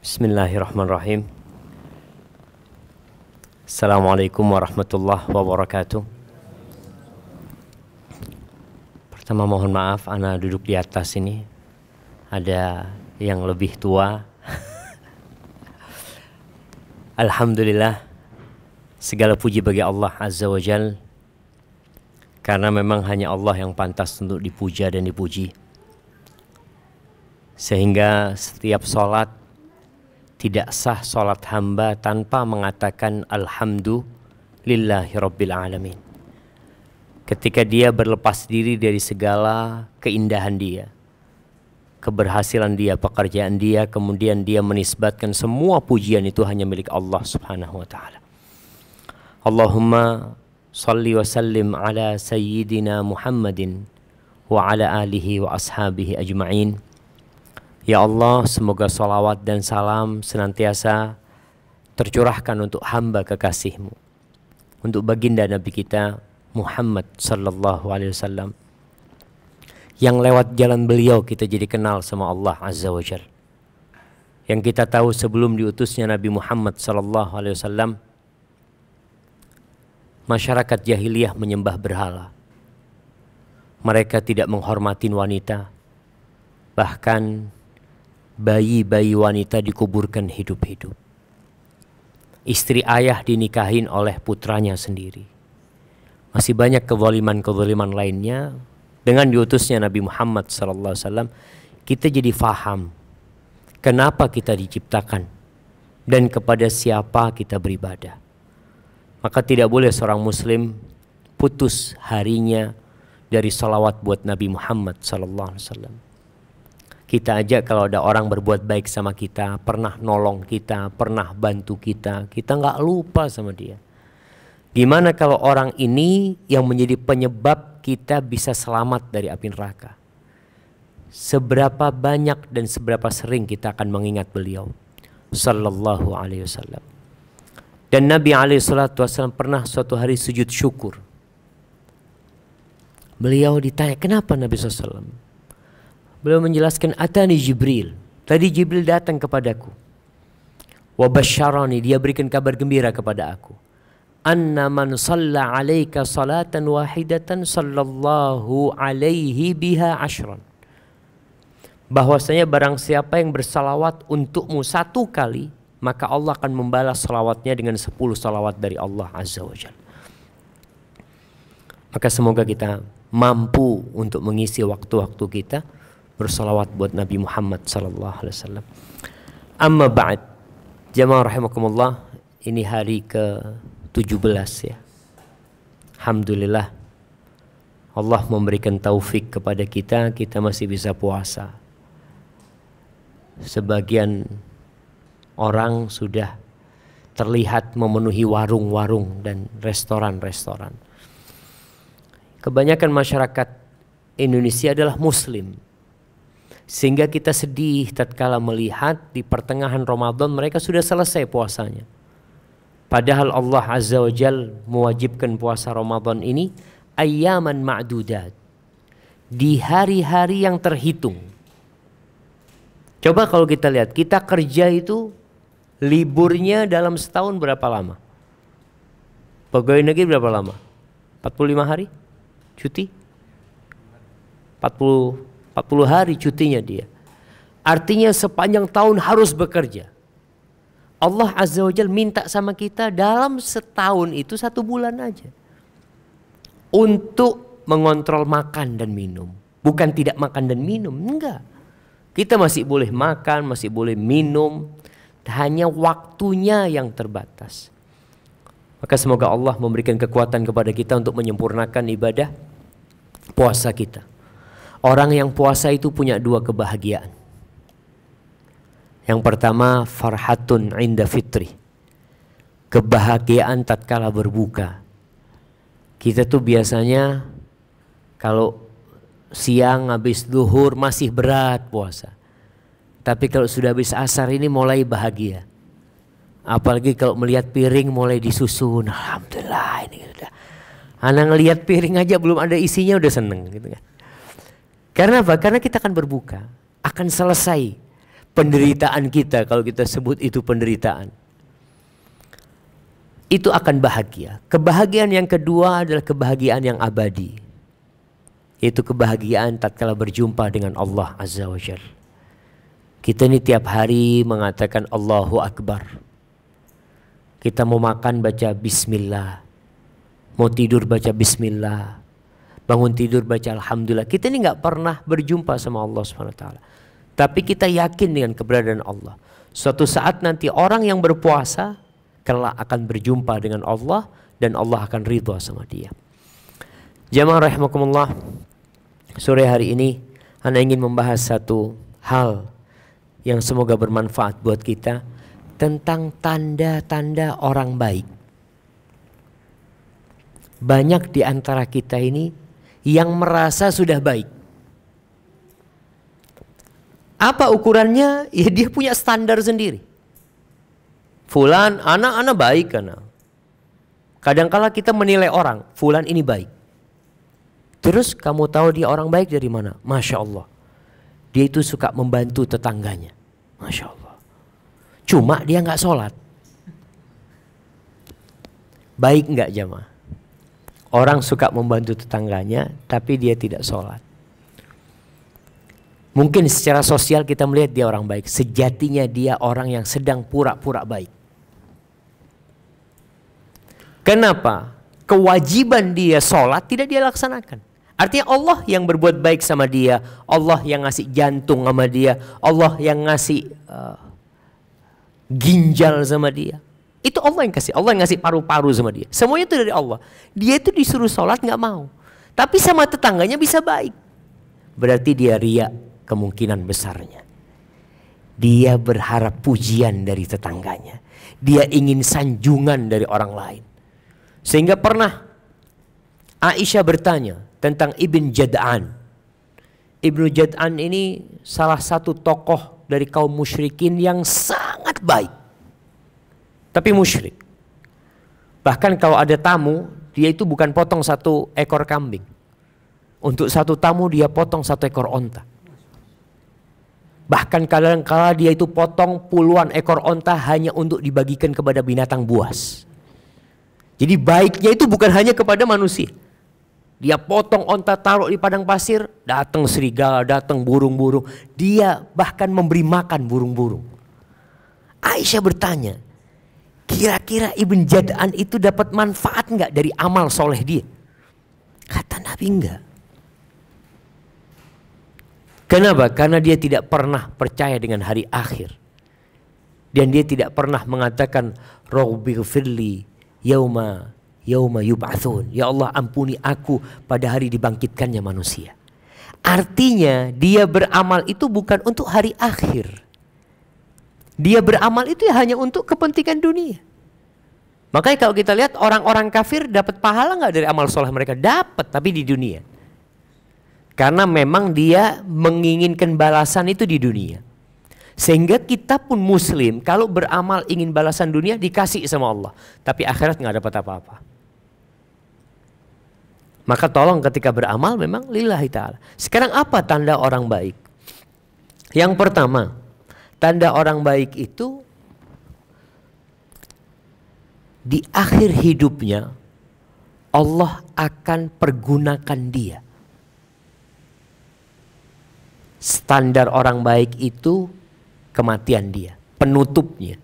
Bismillahirrahmanirrahim Assalamualaikum warahmatullahi wabarakatuh Pertama mohon maaf Ana duduk di atas ini Ada yang lebih tua Alhamdulillah Segala puji bagi Allah Azza wa Jal Karena memang hanya Allah yang pantas untuk dipuja dan dipuji Sehingga setiap sholat tidak sah solat hamba tanpa mengatakan Alhamdulillahi Rabbil Alamin. Ketika dia berlepas diri dari segala keindahan dia, keberhasilan dia, pekerjaan dia, kemudian dia menisbatkan semua pujian itu hanya milik Allah Subhanahu wa taala. Allahumma salli wa sallim ala sayyidina Muhammadin wa ala alihi wa ashabihi ajma'in. Ya Allah, semoga salawat dan salam senantiasa tercurahkan untuk hamba kekasihmu. Untuk baginda Nabi kita Muhammad Sallallahu Alaihi Wasallam. Yang lewat jalan beliau kita jadi kenal sama Allah Azza wa Yang kita tahu sebelum diutusnya Nabi Muhammad Sallallahu Alaihi Wasallam, masyarakat jahiliyah menyembah berhala. Mereka tidak menghormatin wanita, bahkan bayi-bayi wanita dikuburkan hidup-hidup. Istri ayah dinikahin oleh putranya sendiri. Masih banyak kezaliman-kezaliman lainnya dengan diutusnya Nabi Muhammad SAW kita jadi faham kenapa kita diciptakan dan kepada siapa kita beribadah. Maka tidak boleh seorang muslim putus harinya dari salawat buat Nabi Muhammad SAW. Kita aja kalau ada orang berbuat baik sama kita, pernah nolong kita, pernah bantu kita, kita nggak lupa sama dia. Gimana kalau orang ini yang menjadi penyebab kita bisa selamat dari api neraka? Seberapa banyak dan seberapa sering kita akan mengingat beliau sallallahu alaihi wasallam. Dan Nabi alaihi salatu wasallam pernah suatu hari sujud syukur. Beliau ditanya, "Kenapa Nabi SAW? Beliau menjelaskan atani Jibril. Tadi Jibril datang kepadaku. Wa dia berikan kabar gembira kepada aku. Anna man salla alaika salatan wahidatan sallallahu alaihi biha ashran. Bahwasanya barang siapa yang bersalawat untukmu satu kali, maka Allah akan membalas salawatnya dengan sepuluh salawat dari Allah Azza wa Jalla. Maka semoga kita mampu untuk mengisi waktu-waktu kita bersolawat buat Nabi Muhammad sallallahu alaihi wasallam. Amma ba'd. Jamaah rahimakumullah, ini hari ke-17 ya. Alhamdulillah Allah memberikan taufik kepada kita, kita masih bisa puasa. Sebagian orang sudah terlihat memenuhi warung-warung dan restoran-restoran. Kebanyakan masyarakat Indonesia adalah muslim sehingga kita sedih tatkala melihat di pertengahan Ramadan mereka sudah selesai puasanya. Padahal Allah Azza wa Jal mewajibkan puasa Ramadan ini ayaman ma'dudat. Di hari-hari yang terhitung. Coba kalau kita lihat, kita kerja itu liburnya dalam setahun berapa lama? Pegawai negeri berapa lama? 45 hari? Cuti? 40 40 hari cutinya dia. Artinya sepanjang tahun harus bekerja. Allah Azza wa Jal minta sama kita dalam setahun itu satu bulan aja. Untuk mengontrol makan dan minum. Bukan tidak makan dan minum, enggak. Kita masih boleh makan, masih boleh minum. Hanya waktunya yang terbatas. Maka semoga Allah memberikan kekuatan kepada kita untuk menyempurnakan ibadah puasa kita. Orang yang puasa itu punya dua kebahagiaan. Yang pertama farhatun inda fitri. Kebahagiaan tatkala berbuka. Kita tuh biasanya kalau siang habis duhur masih berat puasa. Tapi kalau sudah habis asar ini mulai bahagia. Apalagi kalau melihat piring mulai disusun, alhamdulillah ini sudah. Anak ngelihat piring aja belum ada isinya udah seneng gitu kan. Karena apa? Karena kita akan berbuka, akan selesai penderitaan kita kalau kita sebut itu penderitaan. Itu akan bahagia. Kebahagiaan yang kedua adalah kebahagiaan yang abadi. Yaitu kebahagiaan tatkala berjumpa dengan Allah Azza wa Jal. Kita ini tiap hari mengatakan Allahu Akbar. Kita mau makan baca bismillah. Mau tidur baca bismillah bangun tidur baca alhamdulillah. Kita ini nggak pernah berjumpa sama Allah Subhanahu taala. Tapi kita yakin dengan keberadaan Allah. Suatu saat nanti orang yang berpuasa kelak akan berjumpa dengan Allah dan Allah akan ridho sama dia. Jamaah rahimakumullah. Sore hari ini Anda ingin membahas satu hal yang semoga bermanfaat buat kita tentang tanda-tanda orang baik. Banyak di antara kita ini yang merasa sudah baik. Apa ukurannya? Ya dia punya standar sendiri. Fulan, anak-anak baik karena. Kadangkala kita menilai orang, fulan ini baik. Terus kamu tahu dia orang baik dari mana? Masya Allah. Dia itu suka membantu tetangganya. Masya Allah. Cuma dia nggak sholat. Baik nggak jamaah? Orang suka membantu tetangganya, tapi dia tidak sholat. Mungkin secara sosial kita melihat dia orang baik. Sejatinya dia orang yang sedang pura-pura baik. Kenapa? Kewajiban dia sholat tidak dia laksanakan. Artinya Allah yang berbuat baik sama dia. Allah yang ngasih jantung sama dia. Allah yang ngasih uh, ginjal sama dia. Itu Allah yang kasih. Allah yang ngasih paru-paru sama dia. Semuanya itu dari Allah. Dia itu disuruh sholat nggak mau. Tapi sama tetangganya bisa baik. Berarti dia ria kemungkinan besarnya. Dia berharap pujian dari tetangganya. Dia ingin sanjungan dari orang lain. Sehingga pernah Aisyah bertanya tentang Ibn Jad'an. Ibnu Jad'an ini salah satu tokoh dari kaum musyrikin yang sangat baik tapi musyrik. Bahkan kalau ada tamu, dia itu bukan potong satu ekor kambing. Untuk satu tamu dia potong satu ekor onta. Bahkan kadang kala dia itu potong puluhan ekor onta hanya untuk dibagikan kepada binatang buas. Jadi baiknya itu bukan hanya kepada manusia. Dia potong onta taruh di padang pasir, datang serigala, datang burung-burung. Dia bahkan memberi makan burung-burung. Aisyah bertanya, Kira-kira Ibn Jad'an itu dapat manfaat nggak dari amal soleh dia? Kata Nabi enggak. Kenapa? Karena dia tidak pernah percaya dengan hari akhir. Dan dia tidak pernah mengatakan firli yauma yauma yub'atsun. Ya Allah ampuni aku pada hari dibangkitkannya manusia. Artinya dia beramal itu bukan untuk hari akhir. Dia beramal itu ya hanya untuk kepentingan dunia. Makanya kalau kita lihat orang-orang kafir dapat pahala nggak dari amal soleh mereka? Dapat, tapi di dunia. Karena memang dia menginginkan balasan itu di dunia. Sehingga kita pun muslim kalau beramal ingin balasan dunia dikasih sama Allah. Tapi akhirat nggak dapat apa-apa. Maka tolong ketika beramal memang lillahi ta'ala. Sekarang apa tanda orang baik? Yang pertama, Tanda orang baik itu di akhir hidupnya Allah akan pergunakan dia. Standar orang baik itu kematian dia, penutupnya.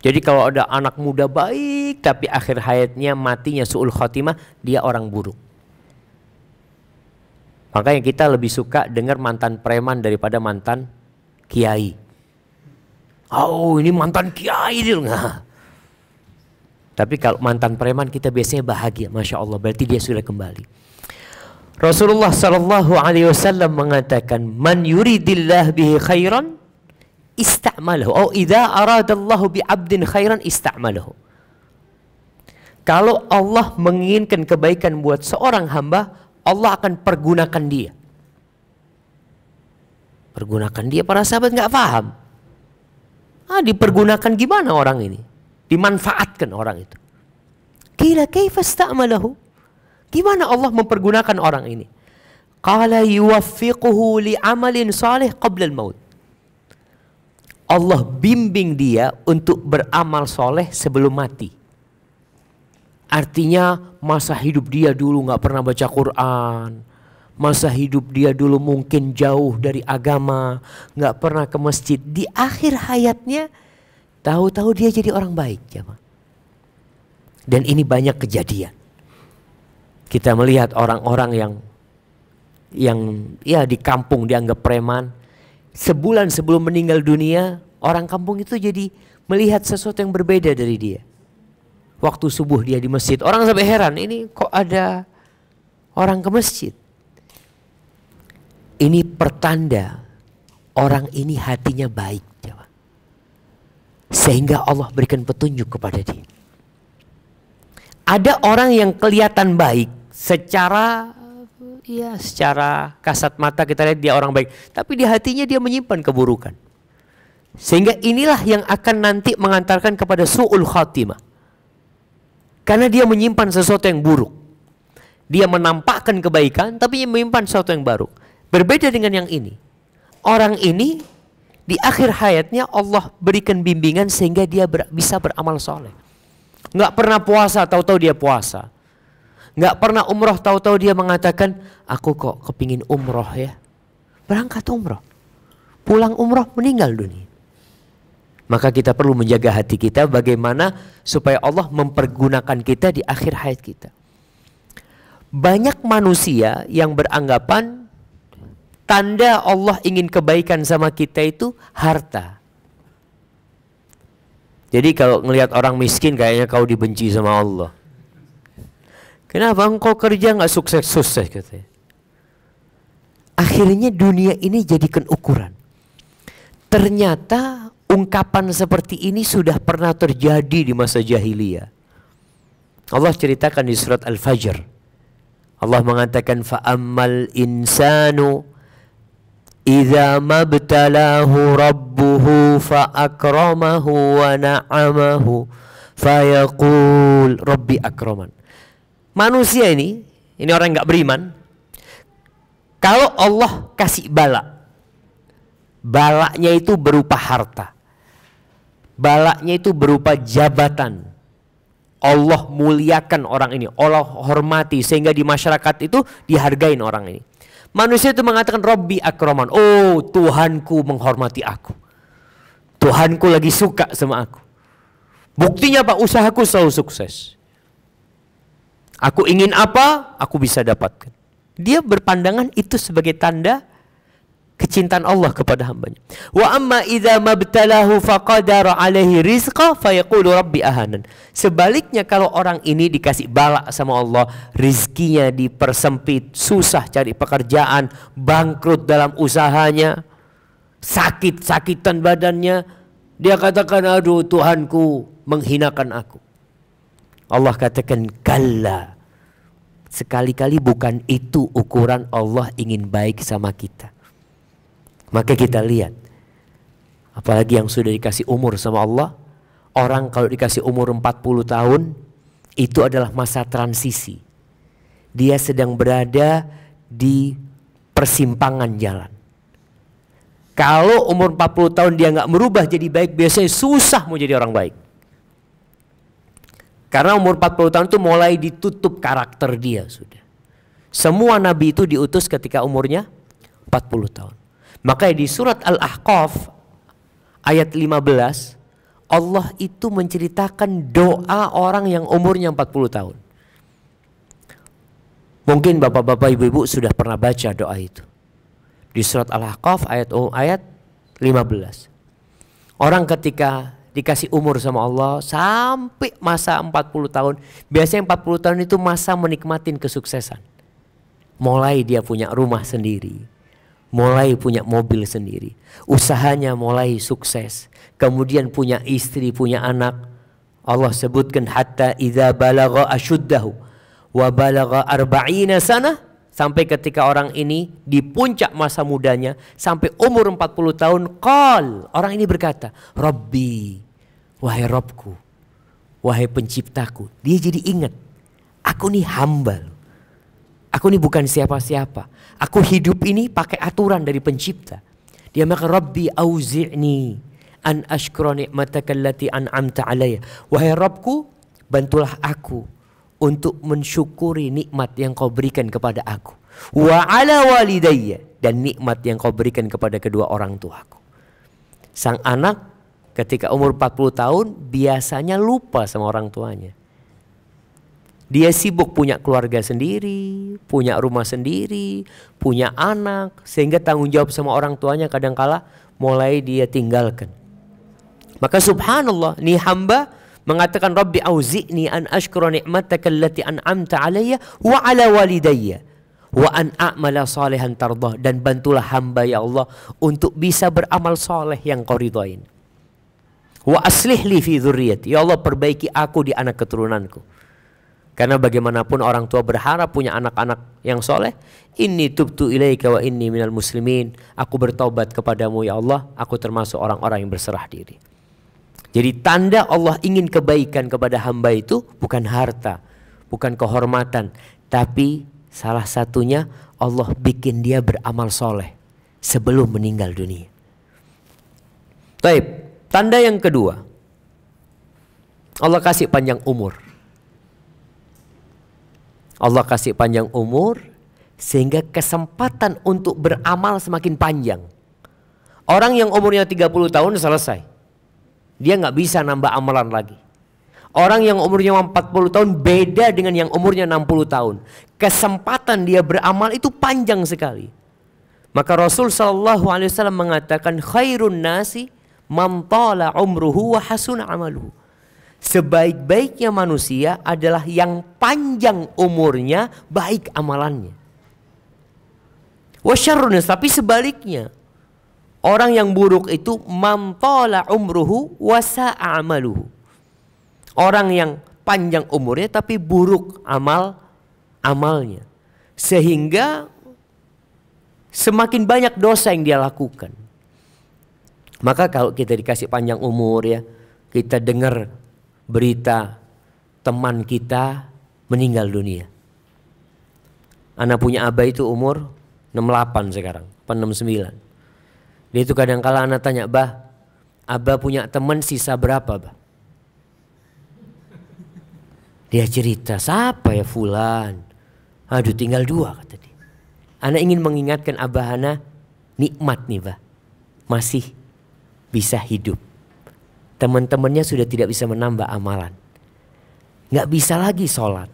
Jadi kalau ada anak muda baik tapi akhir hayatnya matinya suul khotimah, dia orang buruk. Makanya kita lebih suka dengar mantan preman daripada mantan kiai. Oh ini mantan kiai Nah. Tapi kalau mantan preman kita biasanya bahagia, masya Allah. Berarti dia sudah kembali. Rasulullah Shallallahu Alaihi Wasallam mengatakan, "Man yuridillah bihi khairan, istamalahu. Oh, idza aradallahu bi abdin khairan istamalahu." Kalau Allah menginginkan kebaikan buat seorang hamba, Allah akan pergunakan dia. Pergunakan dia para sahabat nggak paham. Ah, dipergunakan gimana orang ini? Dimanfaatkan orang itu. kira-kira kaifasta'malahu? Gimana Allah mempergunakan orang ini? Qala yuwaffiquhu li amalin salih qabla maut Allah bimbing dia untuk beramal soleh sebelum mati. Artinya masa hidup dia dulu nggak pernah baca Quran, Masa hidup dia dulu mungkin jauh dari agama, nggak pernah ke masjid. Di akhir hayatnya, tahu-tahu dia jadi orang baik, jemaah. Dan ini banyak kejadian. Kita melihat orang-orang yang yang ya di kampung dianggap preman. Sebulan sebelum meninggal dunia, orang kampung itu jadi melihat sesuatu yang berbeda dari dia. Waktu subuh dia di masjid, orang sampai heran, ini kok ada orang ke masjid? Ini pertanda orang ini hatinya baik. Sehingga Allah berikan petunjuk kepada dia. Ada orang yang kelihatan baik secara ya secara kasat mata kita lihat dia orang baik, tapi di hatinya dia menyimpan keburukan. Sehingga inilah yang akan nanti mengantarkan kepada su'ul khatimah. Karena dia menyimpan sesuatu yang buruk. Dia menampakkan kebaikan tapi menyimpan sesuatu yang buruk. Berbeda dengan yang ini. Orang ini di akhir hayatnya Allah berikan bimbingan sehingga dia ber, bisa beramal soleh. Nggak pernah puasa, tahu-tahu dia puasa. Nggak pernah umroh, tahu-tahu dia mengatakan, aku kok kepingin umroh ya. Berangkat umroh. Pulang umroh meninggal dunia. Maka kita perlu menjaga hati kita bagaimana supaya Allah mempergunakan kita di akhir hayat kita. Banyak manusia yang beranggapan tanda Allah ingin kebaikan sama kita itu harta. Jadi kalau ngelihat orang miskin kayaknya kau dibenci sama Allah. Kenapa engkau kerja nggak sukses-sukses katanya. Akhirnya dunia ini jadikan ukuran. Ternyata ungkapan seperti ini sudah pernah terjadi di masa jahiliyah. Allah ceritakan di surat Al-Fajr. Allah mengatakan fa'ammal insanu إذا ما ابتلاه ربه فأكرمه ونعمه فيقول rabbi akraman. Manusia ini, ini orang nggak beriman. Kalau Allah kasih bala, balaknya itu berupa harta. Balaknya itu berupa jabatan. Allah muliakan orang ini, Allah hormati sehingga di masyarakat itu dihargain orang ini. Manusia itu mengatakan Robbi akroman. Oh Tuhanku menghormati aku. Tuhanku lagi suka sama aku. Buktinya apa? Usahaku selalu sukses. Aku ingin apa, aku bisa dapatkan. Dia berpandangan itu sebagai tanda kecintaan Allah kepada hambanya. Wa amma idza mabtalahu faqadara alaihi rizqa fayaqulu rabbi ahanan. Sebaliknya kalau orang ini dikasih bala sama Allah, rizkinya dipersempit, susah cari pekerjaan, bangkrut dalam usahanya, sakit-sakitan badannya, dia katakan aduh Tuhanku menghinakan aku. Allah katakan kalla. Sekali-kali bukan itu ukuran Allah ingin baik sama kita. Maka kita lihat apalagi yang sudah dikasih umur sama Allah, orang kalau dikasih umur 40 tahun itu adalah masa transisi. Dia sedang berada di persimpangan jalan. Kalau umur 40 tahun dia nggak merubah jadi baik, biasanya susah mau jadi orang baik. Karena umur 40 tahun itu mulai ditutup karakter dia sudah. Semua nabi itu diutus ketika umurnya 40 tahun. Maka di surat Al-Ahqaf ayat 15 Allah itu menceritakan doa orang yang umurnya 40 tahun. Mungkin bapak-bapak ibu-ibu sudah pernah baca doa itu. Di surat Al-Ahqaf ayat ayat 15. Orang ketika dikasih umur sama Allah sampai masa 40 tahun, biasanya 40 tahun itu masa menikmatin kesuksesan. Mulai dia punya rumah sendiri, mulai punya mobil sendiri, usahanya mulai sukses, kemudian punya istri, punya anak. Allah sebutkan hatta idza balagha ashuddahu wa balagha arba'ina sana sampai ketika orang ini di puncak masa mudanya sampai umur 40 tahun qal orang ini berkata rabbi wahai robku wahai penciptaku dia jadi ingat aku nih hamba aku nih bukan siapa-siapa Aku hidup ini pakai aturan dari pencipta. Dia maka Rabbi auzi'ni an ashkura ni'mataka allati an'amta alaya. Wahai Rabbku, bantulah aku untuk mensyukuri nikmat yang kau berikan kepada aku. Wa ala walidayya dan nikmat yang kau berikan kepada kedua orang tuaku. Sang anak ketika umur 40 tahun biasanya lupa sama orang tuanya. Dia sibuk punya keluarga sendiri, punya rumah sendiri, punya anak, sehingga tanggung jawab sama orang tuanya kadangkala mulai dia tinggalkan. Maka subhanallah, ni hamba mengatakan Rabbi auzi'ni an ashkura ni'mataka allati an'amta alayya wa ala walidayya wa an a'mala salihan tardah dan bantulah hamba ya Allah untuk bisa beramal saleh yang kau ridhoin. Wa aslih li fi dzurriyyati. Ya Allah perbaiki aku di anak keturunanku. Karena bagaimanapun orang tua berharap punya anak-anak yang soleh. Ini tubtu ilaika wa inni minal muslimin. Aku bertobat kepadamu ya Allah. Aku termasuk orang-orang yang berserah diri. Jadi tanda Allah ingin kebaikan kepada hamba itu bukan harta, bukan kehormatan, tapi salah satunya Allah bikin dia beramal soleh sebelum meninggal dunia. Taib, tanda yang kedua, Allah kasih panjang umur. Allah kasih panjang umur sehingga kesempatan untuk beramal semakin panjang. Orang yang umurnya 30 tahun selesai. Dia nggak bisa nambah amalan lagi. Orang yang umurnya 40 tahun beda dengan yang umurnya 60 tahun. Kesempatan dia beramal itu panjang sekali. Maka Rasul Shallallahu Alaihi Wasallam mengatakan khairun nasi mantala umruhu wa hasuna amaluhu Sebaik-baiknya manusia adalah yang panjang umurnya baik amalannya. Wasyarrunas tapi sebaliknya orang yang buruk itu mamtala umruhu wasa amaluhu. Orang yang panjang umurnya tapi buruk amal amalnya. Sehingga semakin banyak dosa yang dia lakukan. Maka kalau kita dikasih panjang umur ya, kita dengar berita teman kita meninggal dunia. Anak punya abah itu umur 68 sekarang, 69. Dia itu kadang kala anak tanya, "Bah, abah punya teman sisa berapa, Bah?" Dia cerita, "Siapa ya fulan?" Aduh, tinggal dua kata dia. Anak ingin mengingatkan abah anak nikmat nih, Bah. Masih bisa hidup teman-temannya sudah tidak bisa menambah amalan. Nggak bisa lagi sholat,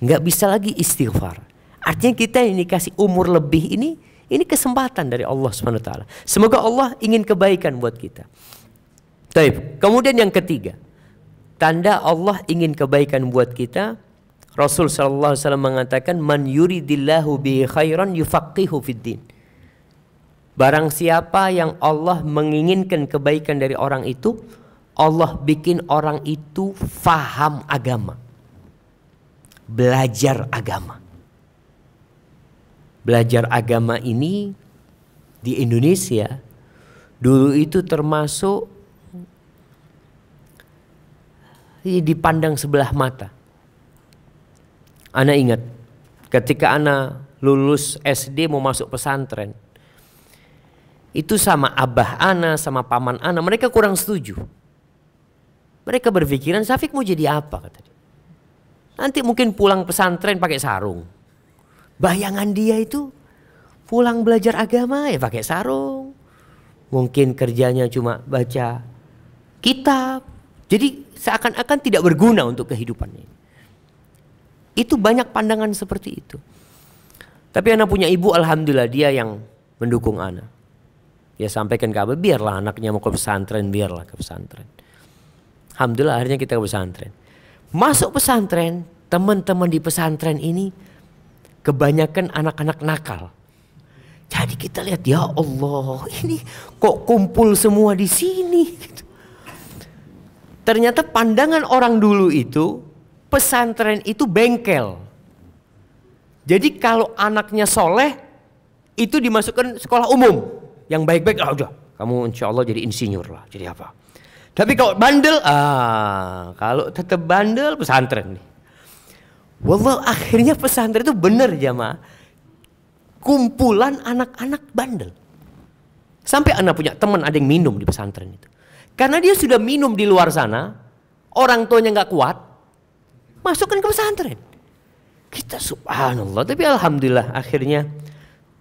nggak bisa lagi istighfar. Artinya kita ini kasih umur lebih ini, ini kesempatan dari Allah SWT. Semoga Allah ingin kebaikan buat kita. Taib. Kemudian yang ketiga, tanda Allah ingin kebaikan buat kita, Rasul sallallahu alaihi wasallam mengatakan man yuridillahu bi khairan yufaqihu fiddin. Barang siapa yang Allah menginginkan kebaikan dari orang itu, Allah bikin orang itu faham agama. Belajar agama. Belajar agama ini di Indonesia dulu itu termasuk dipandang sebelah mata. Ana ingat ketika Ana lulus SD mau masuk pesantren. Itu sama abah Ana sama paman Ana mereka kurang setuju mereka berpikiran Safik mau jadi apa kata dia. Nanti mungkin pulang pesantren pakai sarung. Bayangan dia itu pulang belajar agama ya pakai sarung. Mungkin kerjanya cuma baca kitab. Jadi seakan-akan tidak berguna untuk kehidupannya. Itu banyak pandangan seperti itu. Tapi anak punya ibu alhamdulillah dia yang mendukung anak. Dia sampaikan ke abah biarlah anaknya mau ke pesantren biarlah ke pesantren. Alhamdulillah akhirnya kita ke pesantren. Masuk pesantren, teman-teman di pesantren ini kebanyakan anak-anak nakal. Jadi kita lihat ya Allah ini kok kumpul semua di sini. Gitu. Ternyata pandangan orang dulu itu pesantren itu bengkel. Jadi kalau anaknya soleh itu dimasukkan sekolah umum yang baik-baik. Ah udah kamu insya Allah jadi insinyur lah. Jadi apa? Tapi kalau bandel, ah, kalau tetap bandel pesantren nih. Wallah akhirnya pesantren itu benar jamaah. Kumpulan anak-anak bandel. Sampai anak punya teman ada yang minum di pesantren itu. Karena dia sudah minum di luar sana, orang tuanya nggak kuat, masukkan ke pesantren. Kita subhanallah, tapi alhamdulillah akhirnya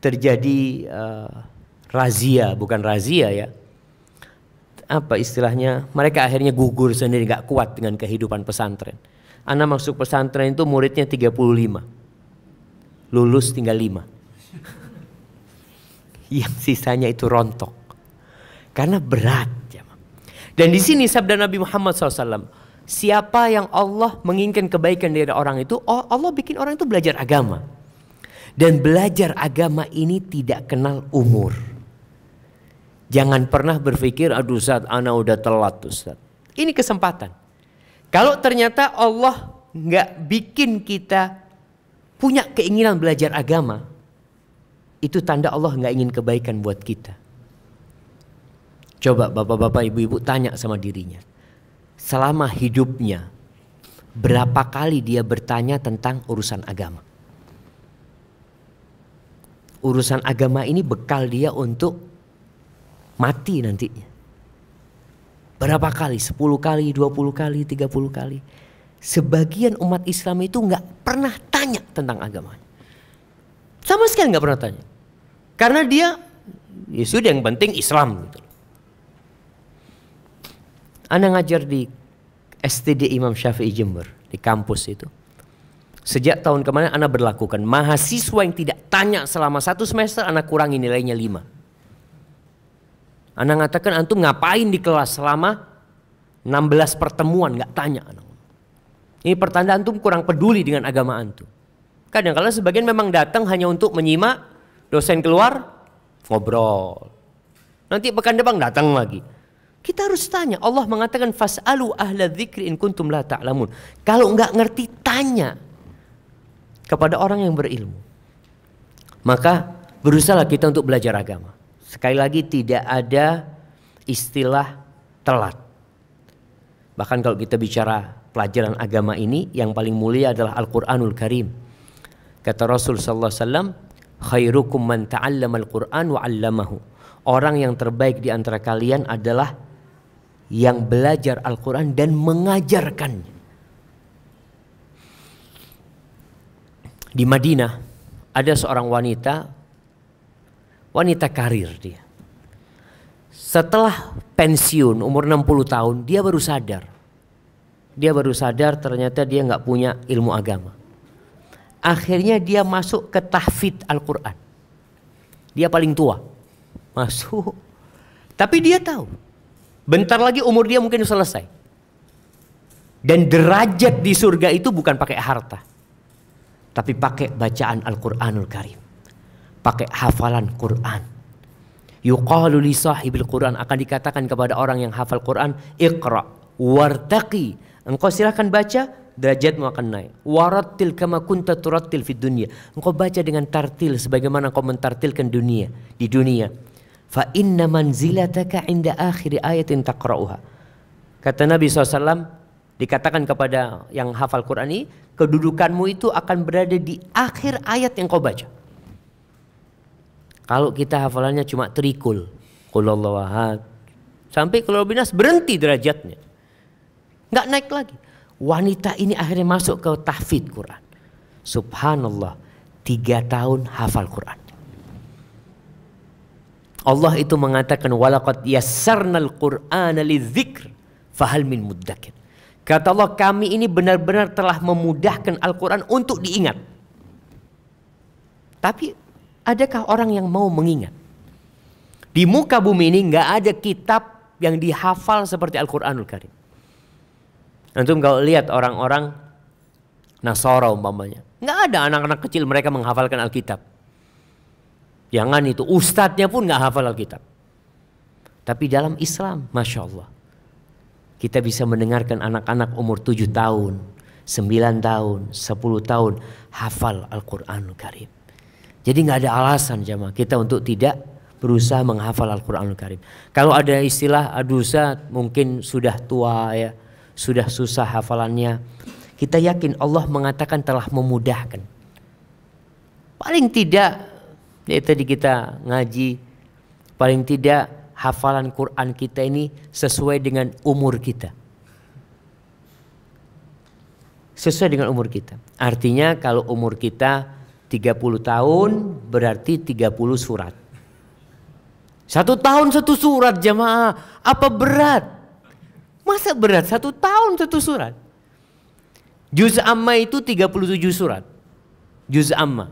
terjadi uh, razia, bukan razia ya, apa istilahnya mereka akhirnya gugur sendiri nggak kuat dengan kehidupan pesantren Ana masuk pesantren itu muridnya 35 lulus tinggal 5 yang sisanya itu rontok karena berat dan di sini sabda Nabi Muhammad SAW siapa yang Allah menginginkan kebaikan dari orang itu oh, Allah bikin orang itu belajar agama dan belajar agama ini tidak kenal umur Jangan pernah berpikir, aduh saat anak udah telat Ustaz. Ini kesempatan. Kalau ternyata Allah nggak bikin kita punya keinginan belajar agama, itu tanda Allah nggak ingin kebaikan buat kita. Coba bapak-bapak, ibu-ibu tanya sama dirinya. Selama hidupnya, berapa kali dia bertanya tentang urusan agama? Urusan agama ini bekal dia untuk mati nantinya. Berapa kali? 10 kali, 20 kali, 30 kali. Sebagian umat Islam itu nggak pernah tanya tentang agamanya. Sama sekali nggak pernah tanya. Karena dia ya sudah yang penting Islam gitu. Anda ngajar di STD Imam Syafi'i Jember di kampus itu. Sejak tahun kemarin Anda berlakukan mahasiswa yang tidak tanya selama satu semester Anda kurangi nilainya lima. Anak mengatakan antum ngapain di kelas selama 16 pertemuan nggak tanya anak. Ini pertanda antum kurang peduli dengan agama antum. Kadang-kala sebagian memang datang hanya untuk menyimak dosen keluar ngobrol. Nanti pekan depan datang lagi. Kita harus tanya. Allah mengatakan fasalu ahla dzikri in kuntum la ta'lamun. Kalau nggak ngerti tanya kepada orang yang berilmu. Maka berusahalah kita untuk belajar agama. Sekali lagi tidak ada istilah telat. Bahkan kalau kita bicara pelajaran agama ini yang paling mulia adalah Al-Qur'anul Karim. Kata Rasul sallallahu alaihi wasallam, khairukum man ta'allama al-Qur'an wa 'allamahu. Orang yang terbaik di antara kalian adalah yang belajar Al-Qur'an dan mengajarkannya. Di Madinah ada seorang wanita wanita karir dia. Setelah pensiun umur 60 tahun dia baru sadar. Dia baru sadar ternyata dia nggak punya ilmu agama. Akhirnya dia masuk ke tahfid Al-Quran. Dia paling tua. Masuk. Tapi dia tahu. Bentar lagi umur dia mungkin selesai. Dan derajat di surga itu bukan pakai harta. Tapi pakai bacaan Al-Quranul Karim pakai hafalan Quran. Yuqalu li sahibil Quran akan dikatakan kepada orang yang hafal Quran, "Iqra wartaqi." Engkau silahkan baca, derajatmu akan naik. Warattil kama kunta turattil fid dunya. Engkau baca dengan tartil sebagaimana engkau mentartilkan dunia di dunia. Fa inna manzilataka inda akhir ayatin taqra'uha. Kata Nabi SAW, Dikatakan kepada yang hafal Quran ini, kedudukanmu itu akan berada di akhir ayat yang kau baca. Kalau kita hafalannya cuma trikul, Sampai kalau binas berhenti derajatnya. Nggak naik lagi. Wanita ini akhirnya masuk ke tahfid Quran. Subhanallah, tiga tahun hafal Quran. Allah itu mengatakan walaqad yassarnal Qur'ana lidzikr fahal min muddakir. Kata Allah kami ini benar-benar telah memudahkan Al-Quran untuk diingat. Tapi Adakah orang yang mau mengingat? Di muka bumi ini nggak ada kitab yang dihafal seperti Al-Quranul Karim. Antum kalau lihat orang-orang Nasara umpamanya. Nggak ada anak-anak kecil mereka menghafalkan Alkitab. Jangan itu, ustadznya pun nggak hafal Alkitab. Tapi dalam Islam, Masya Allah. Kita bisa mendengarkan anak-anak umur 7 tahun, 9 tahun, 10 tahun hafal Al-Quranul Karim. Jadi nggak ada alasan jamaah kita untuk tidak berusaha menghafal Al-Qur'anul Karim. Kalau ada istilah adusa mungkin sudah tua ya, sudah susah hafalannya. Kita yakin Allah mengatakan telah memudahkan. Paling tidak ya tadi kita ngaji paling tidak hafalan Quran kita ini sesuai dengan umur kita. Sesuai dengan umur kita. Artinya kalau umur kita 30 tahun berarti 30 surat. Satu tahun satu surat jemaah, apa berat? Masa berat satu tahun satu surat? Juz Amma itu 37 surat. Juz Amma.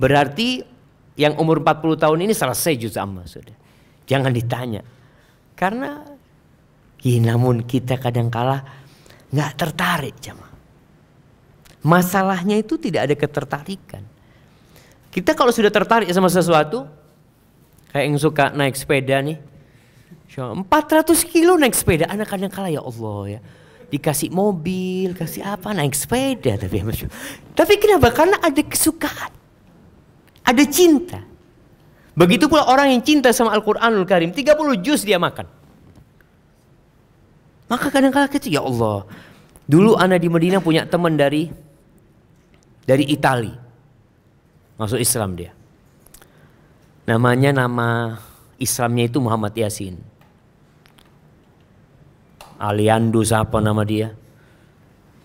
Berarti yang umur 40 tahun ini selesai Juz Amma sudah. Jangan ditanya. Karena ya namun kita kadang kalah nggak tertarik jemaah. Masalahnya itu tidak ada ketertarikan. Kita kalau sudah tertarik sama sesuatu, kayak yang suka naik sepeda nih, 400 kilo naik sepeda, anak-anak kalah ya Allah ya. Dikasih mobil, kasih apa, naik sepeda. Tapi, tapi kenapa? Karena ada kesukaan. Ada cinta. Begitu pula orang yang cinta sama Al-Quranul Karim, 30 jus dia makan. Maka kadang-kadang kecil, ya Allah, dulu anak di Medina punya teman dari dari Itali. Masuk Islam dia. Namanya nama Islamnya itu Muhammad Yasin. Aliando siapa nama dia?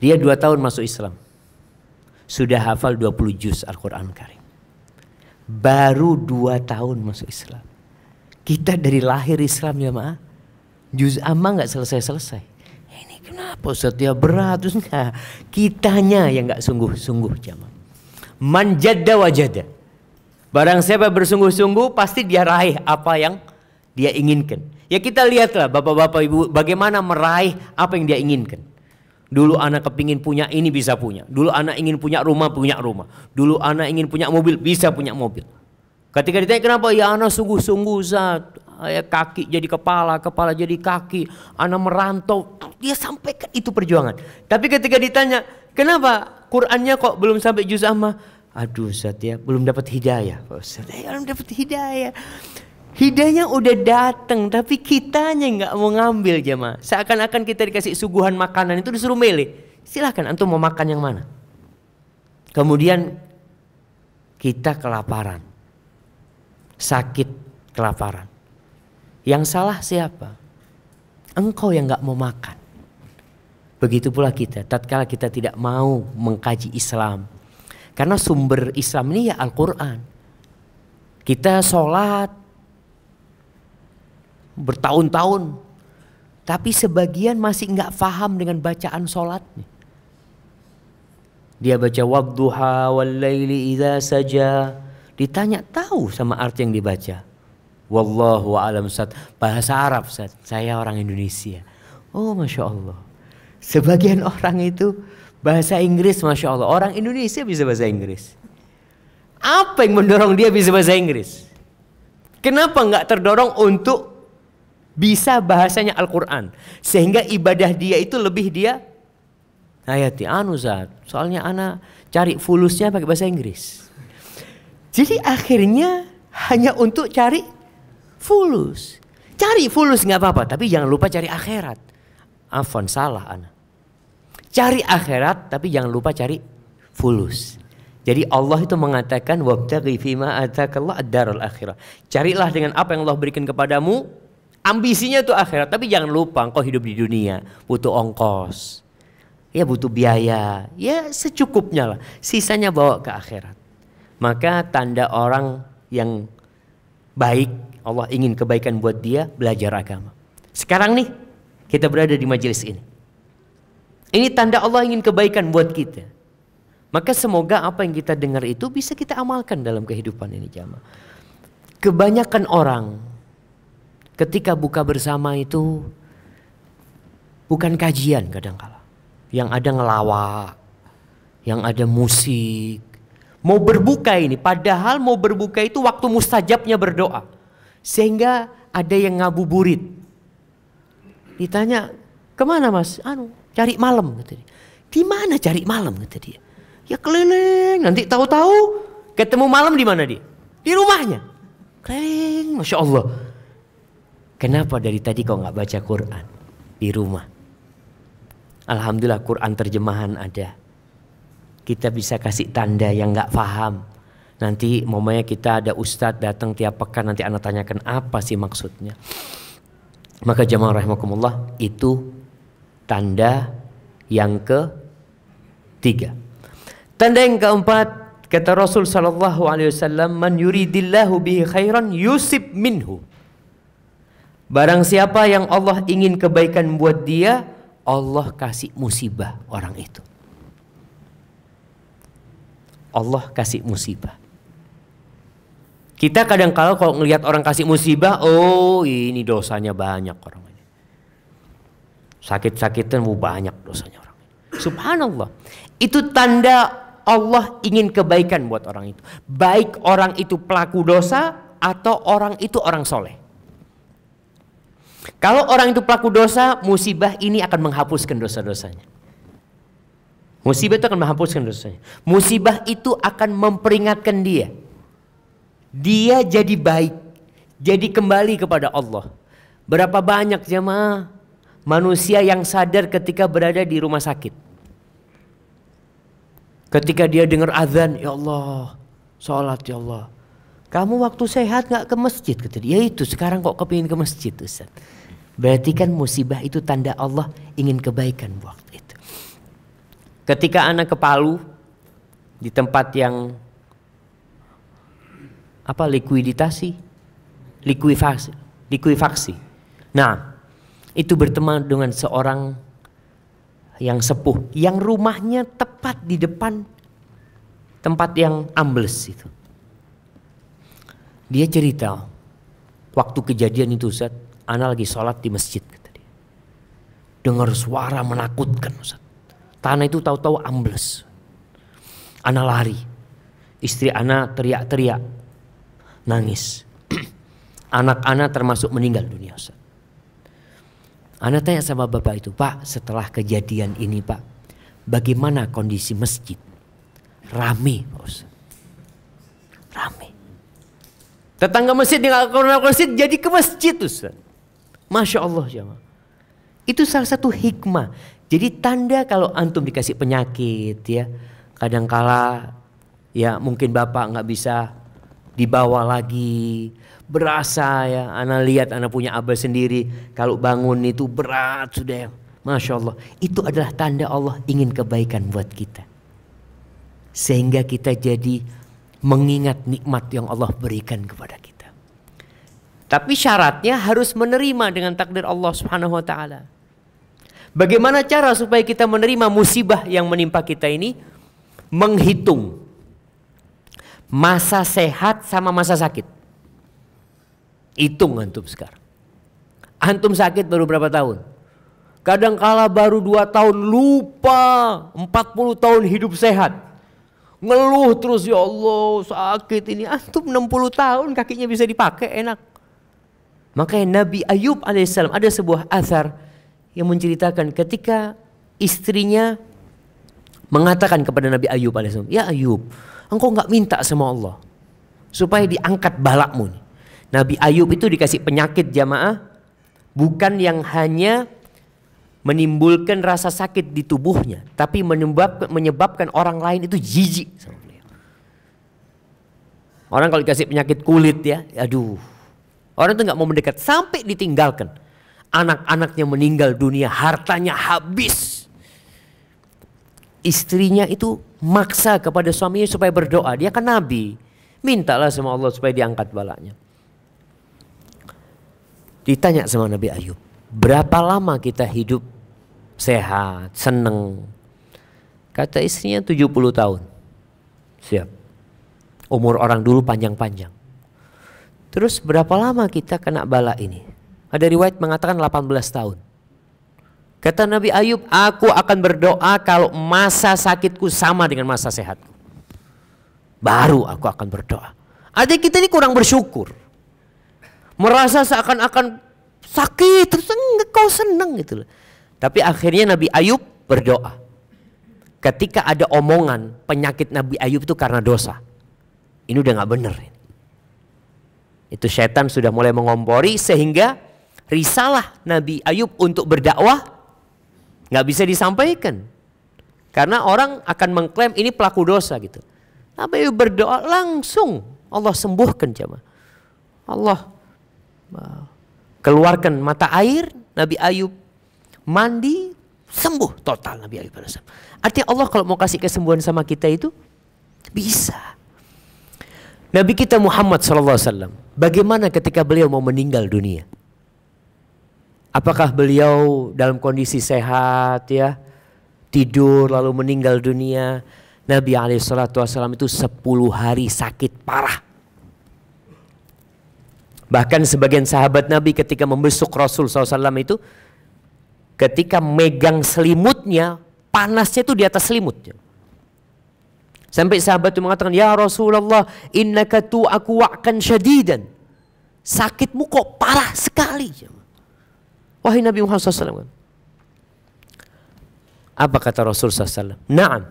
Dia dua tahun masuk Islam. Sudah hafal 20 juz Al-Quran Karim. Baru dua tahun masuk Islam. Kita dari lahir Islam ya ma, Juz amma nggak selesai-selesai. Kenapa Ustaz dia berat? Terus nah, Kitanya yang enggak sungguh-sungguh jamaah. Man jadda wajada. Barang siapa bersungguh-sungguh pasti dia raih apa yang dia inginkan. Ya kita lihatlah bapak-bapak ibu bagaimana meraih apa yang dia inginkan. Dulu anak kepingin punya ini bisa punya. Dulu anak ingin punya rumah punya rumah. Dulu anak ingin punya mobil bisa punya mobil. Ketika ditanya kenapa ya anak sungguh-sungguh saat ya, kaki jadi kepala, kepala jadi kaki, anak merantau. Dia sampaikan itu perjuangan. Tapi ketika ditanya, kenapa Qurannya kok belum sampai juz amma? Aduh Ustaz ya, belum dapat hidayah. Oh, Ustaz ya, belum dapat hidayah. Hidayahnya udah datang, tapi kitanya nggak mau ngambil jemaah. Seakan-akan kita dikasih suguhan makanan itu disuruh milih. Silahkan antum mau makan yang mana. Kemudian kita kelaparan. Sakit kelaparan. Yang salah siapa? Engkau yang gak mau makan. Begitu pula kita, tatkala kita tidak mau mengkaji Islam. Karena sumber Islam ini ya Al-Quran. Kita sholat bertahun-tahun. Tapi sebagian masih nggak paham dengan bacaan sholatnya. Dia baca wabduha wal laili saja. Ditanya tahu sama arti yang dibaca. Wallahu alam Ustaz. Bahasa Arab Ustaz. Saya orang Indonesia. Oh Masya Allah. Sebagian orang itu bahasa Inggris Masya Allah. Orang Indonesia bisa bahasa Inggris. Apa yang mendorong dia bisa bahasa Inggris? Kenapa nggak terdorong untuk bisa bahasanya Al-Quran sehingga ibadah dia itu lebih dia hayati anu zat soalnya ana cari fulusnya pakai bahasa Inggris jadi akhirnya hanya untuk cari fulus. Cari fulus nggak apa-apa, tapi jangan lupa cari akhirat. Afon salah ana. Cari akhirat, tapi jangan lupa cari fulus. Jadi Allah itu mengatakan wabtaghi fima darul akhirah. Carilah dengan apa yang Allah berikan kepadamu ambisinya itu akhirat tapi jangan lupa engkau hidup di dunia butuh ongkos ya butuh biaya ya secukupnya lah sisanya bawa ke akhirat maka tanda orang yang baik Allah ingin kebaikan buat dia belajar agama. Sekarang nih kita berada di majelis ini. Ini tanda Allah ingin kebaikan buat kita. Maka semoga apa yang kita dengar itu bisa kita amalkan dalam kehidupan ini jamaah. Kebanyakan orang ketika buka bersama itu bukan kajian kadangkala. Yang ada ngelawak, yang ada musik. Mau berbuka ini, padahal mau berbuka itu waktu mustajabnya berdoa. Sehingga ada yang ngabuburit. Ditanya, kemana mas? Anu, cari malam. Kata Di mana cari malam? Kata dia. Ya keliling, nanti tahu-tahu ketemu malam di mana dia? Di rumahnya. Keliling, Masya Allah. Kenapa dari tadi kau nggak baca Quran di rumah? Alhamdulillah Quran terjemahan ada. Kita bisa kasih tanda yang nggak paham Nanti momennya kita ada ustadz datang tiap pekan nanti anak tanyakan apa sih maksudnya. Maka jamaah rahimakumullah itu tanda yang ke tiga. Tanda yang keempat kata Rasul sallallahu alaihi wasallam man yuridillahu bihi khairan yusib minhu. Barang siapa yang Allah ingin kebaikan buat dia, Allah kasih musibah orang itu. Allah kasih musibah. Kita kadang kala kalau ngelihat orang kasih musibah, oh ini dosanya banyak orang ini. Sakit-sakitan oh, banyak dosanya orang. Ini. Subhanallah. Itu tanda Allah ingin kebaikan buat orang itu. Baik orang itu pelaku dosa atau orang itu orang soleh. Kalau orang itu pelaku dosa, musibah ini akan menghapuskan dosa-dosanya. Musibah itu akan menghapuskan dosanya. Musibah itu akan memperingatkan dia dia jadi baik, jadi kembali kepada Allah. Berapa banyak jemaah manusia yang sadar ketika berada di rumah sakit? Ketika dia dengar azan, ya Allah, sholat ya Allah. Kamu waktu sehat nggak ke masjid? Kata dia, ya itu sekarang kok kepingin ke masjid Ustaz. Berarti kan musibah itu tanda Allah ingin kebaikan waktu itu. Ketika anak kepalu di tempat yang apa likuiditasi, likuifaksi, likuifaksi. Nah, itu berteman dengan seorang yang sepuh, yang rumahnya tepat di depan tempat yang ambles itu. Dia cerita waktu kejadian itu Ustaz, Ana lagi sholat di masjid kata Dengar suara menakutkan Ustaz. Tanah itu tahu-tahu ambles. Ana lari. Istri Ana teriak-teriak nangis. Anak-anak termasuk meninggal dunia Ustaz. Anak tanya sama bapak itu, Pak setelah kejadian ini Pak, bagaimana kondisi masjid? Rame Pak Ustaz. Rame. Tetangga masjid ke masjid jadi ke masjid Ustaz. Masya Allah jemaah. Itu salah satu hikmah. Jadi tanda kalau antum dikasih penyakit ya, kadangkala ya mungkin bapak nggak bisa dibawa lagi berasa ya anak lihat anak punya abah sendiri kalau bangun itu berat sudah ya. Masya Allah itu adalah tanda Allah ingin kebaikan buat kita sehingga kita jadi mengingat nikmat yang Allah berikan kepada kita tapi syaratnya harus menerima dengan takdir Allah subhanahu wa ta'ala bagaimana cara supaya kita menerima musibah yang menimpa kita ini menghitung masa sehat sama masa sakit. Hitung antum sekarang. Antum sakit baru berapa tahun? Kadang kala baru 2 tahun lupa 40 tahun hidup sehat. Ngeluh terus ya Allah sakit ini antum 60 tahun kakinya bisa dipakai enak. Makanya Nabi Ayub alaihissalam ada sebuah asar yang menceritakan ketika istrinya mengatakan kepada Nabi Ayub alaihissalam, "Ya Ayub, engkau nggak minta sama Allah supaya diangkat balakmu. Nabi Ayub itu dikasih penyakit jamaah bukan yang hanya menimbulkan rasa sakit di tubuhnya, tapi menyebabkan, menyebabkan orang lain itu jijik Orang kalau dikasih penyakit kulit ya, aduh. Orang itu nggak mau mendekat sampai ditinggalkan. Anak-anaknya meninggal dunia, hartanya habis. Istrinya itu maksa kepada suaminya supaya berdoa. Dia kan nabi. Mintalah sama Allah supaya diangkat balanya. Ditanya sama Nabi Ayub, berapa lama kita hidup sehat, seneng? Kata istrinya 70 tahun. Siap. Umur orang dulu panjang-panjang. Terus berapa lama kita kena bala ini? Ada riwayat mengatakan 18 tahun. Kata Nabi Ayub, aku akan berdoa kalau masa sakitku sama dengan masa sehatku. Baru aku akan berdoa. Ada kita ini kurang bersyukur. Merasa seakan-akan sakit, terus kau seneng gitu Tapi akhirnya Nabi Ayub berdoa. Ketika ada omongan penyakit Nabi Ayub itu karena dosa. Ini udah gak bener. Itu setan sudah mulai mengompori sehingga risalah Nabi Ayub untuk berdakwah nggak bisa disampaikan karena orang akan mengklaim ini pelaku dosa gitu. Nabi Ayub berdoa langsung Allah sembuhkan coba Allah eh, keluarkan mata air Nabi Ayub mandi sembuh total Nabi Ayub rasul Artinya Allah kalau mau kasih kesembuhan sama kita itu bisa. Nabi kita Muhammad SAW, bagaimana ketika beliau mau meninggal dunia? apakah beliau dalam kondisi sehat ya tidur lalu meninggal dunia Nabi Alaihissalam itu 10 hari sakit parah bahkan sebagian sahabat Nabi ketika membesuk Rasul SAW itu ketika megang selimutnya panasnya itu di atas selimutnya sampai sahabat itu mengatakan ya Rasulullah innaka aku wa'kan syadidan sakitmu kok parah sekali Wahai Nabi Muhammad SAW. Apa kata Rasul SAW? Naam.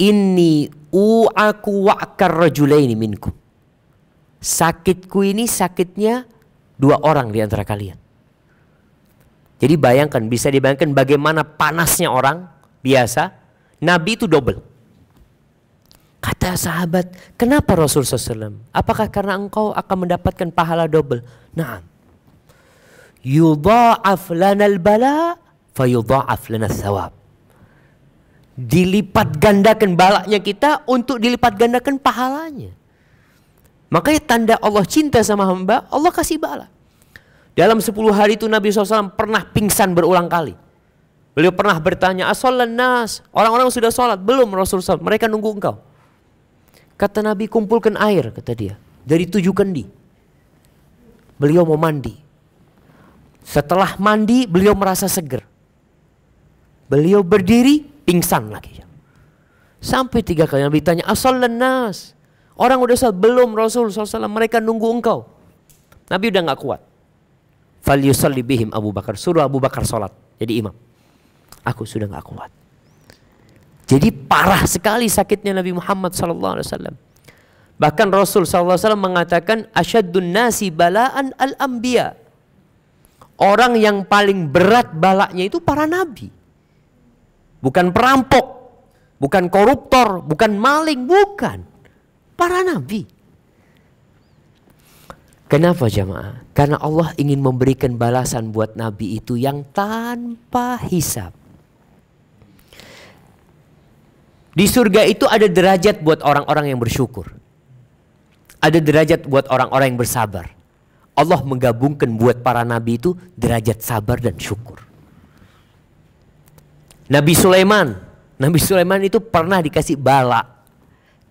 Inni u'aku wa'kar rajulaini minku. Sakitku ini sakitnya dua orang di antara kalian. Jadi bayangkan, bisa dibayangkan bagaimana panasnya orang biasa. Nabi itu double. Kata sahabat, kenapa Rasul SAW? Apakah karena engkau akan mendapatkan pahala double? Nah, yudha'af al bala fayudha'af lana thawab dilipat gandakan balaknya kita untuk dilipat gandakan pahalanya makanya tanda Allah cinta sama hamba Allah kasih bala dalam 10 hari itu Nabi SAW pernah pingsan berulang kali Beliau pernah bertanya, asolan nas, orang-orang sudah sholat, belum Rasul SAW, mereka nunggu engkau. Kata Nabi, kumpulkan air, kata dia, dari tujuh kendi. Beliau mau mandi. Setelah mandi beliau merasa seger. Beliau berdiri pingsan lagi. Sampai tiga kali Nabi tanya, asal lenas. Orang udah saat belum Rasul SAW mereka nunggu engkau. Nabi udah nggak kuat. Fal bihim Abu Bakar. Suruh Abu Bakar sholat. Jadi imam. Aku sudah nggak kuat. Jadi parah sekali sakitnya Nabi Muhammad SAW. Bahkan Rasul SAW mengatakan asyadun nasi balaan al-anbiya orang yang paling berat balaknya itu para nabi. Bukan perampok, bukan koruptor, bukan maling, bukan. Para nabi. Kenapa jamaah? Karena Allah ingin memberikan balasan buat nabi itu yang tanpa hisap. Di surga itu ada derajat buat orang-orang yang bersyukur. Ada derajat buat orang-orang yang bersabar Allah menggabungkan buat para nabi itu derajat sabar dan syukur. Nabi Sulaiman, Nabi Sulaiman itu pernah dikasih bala.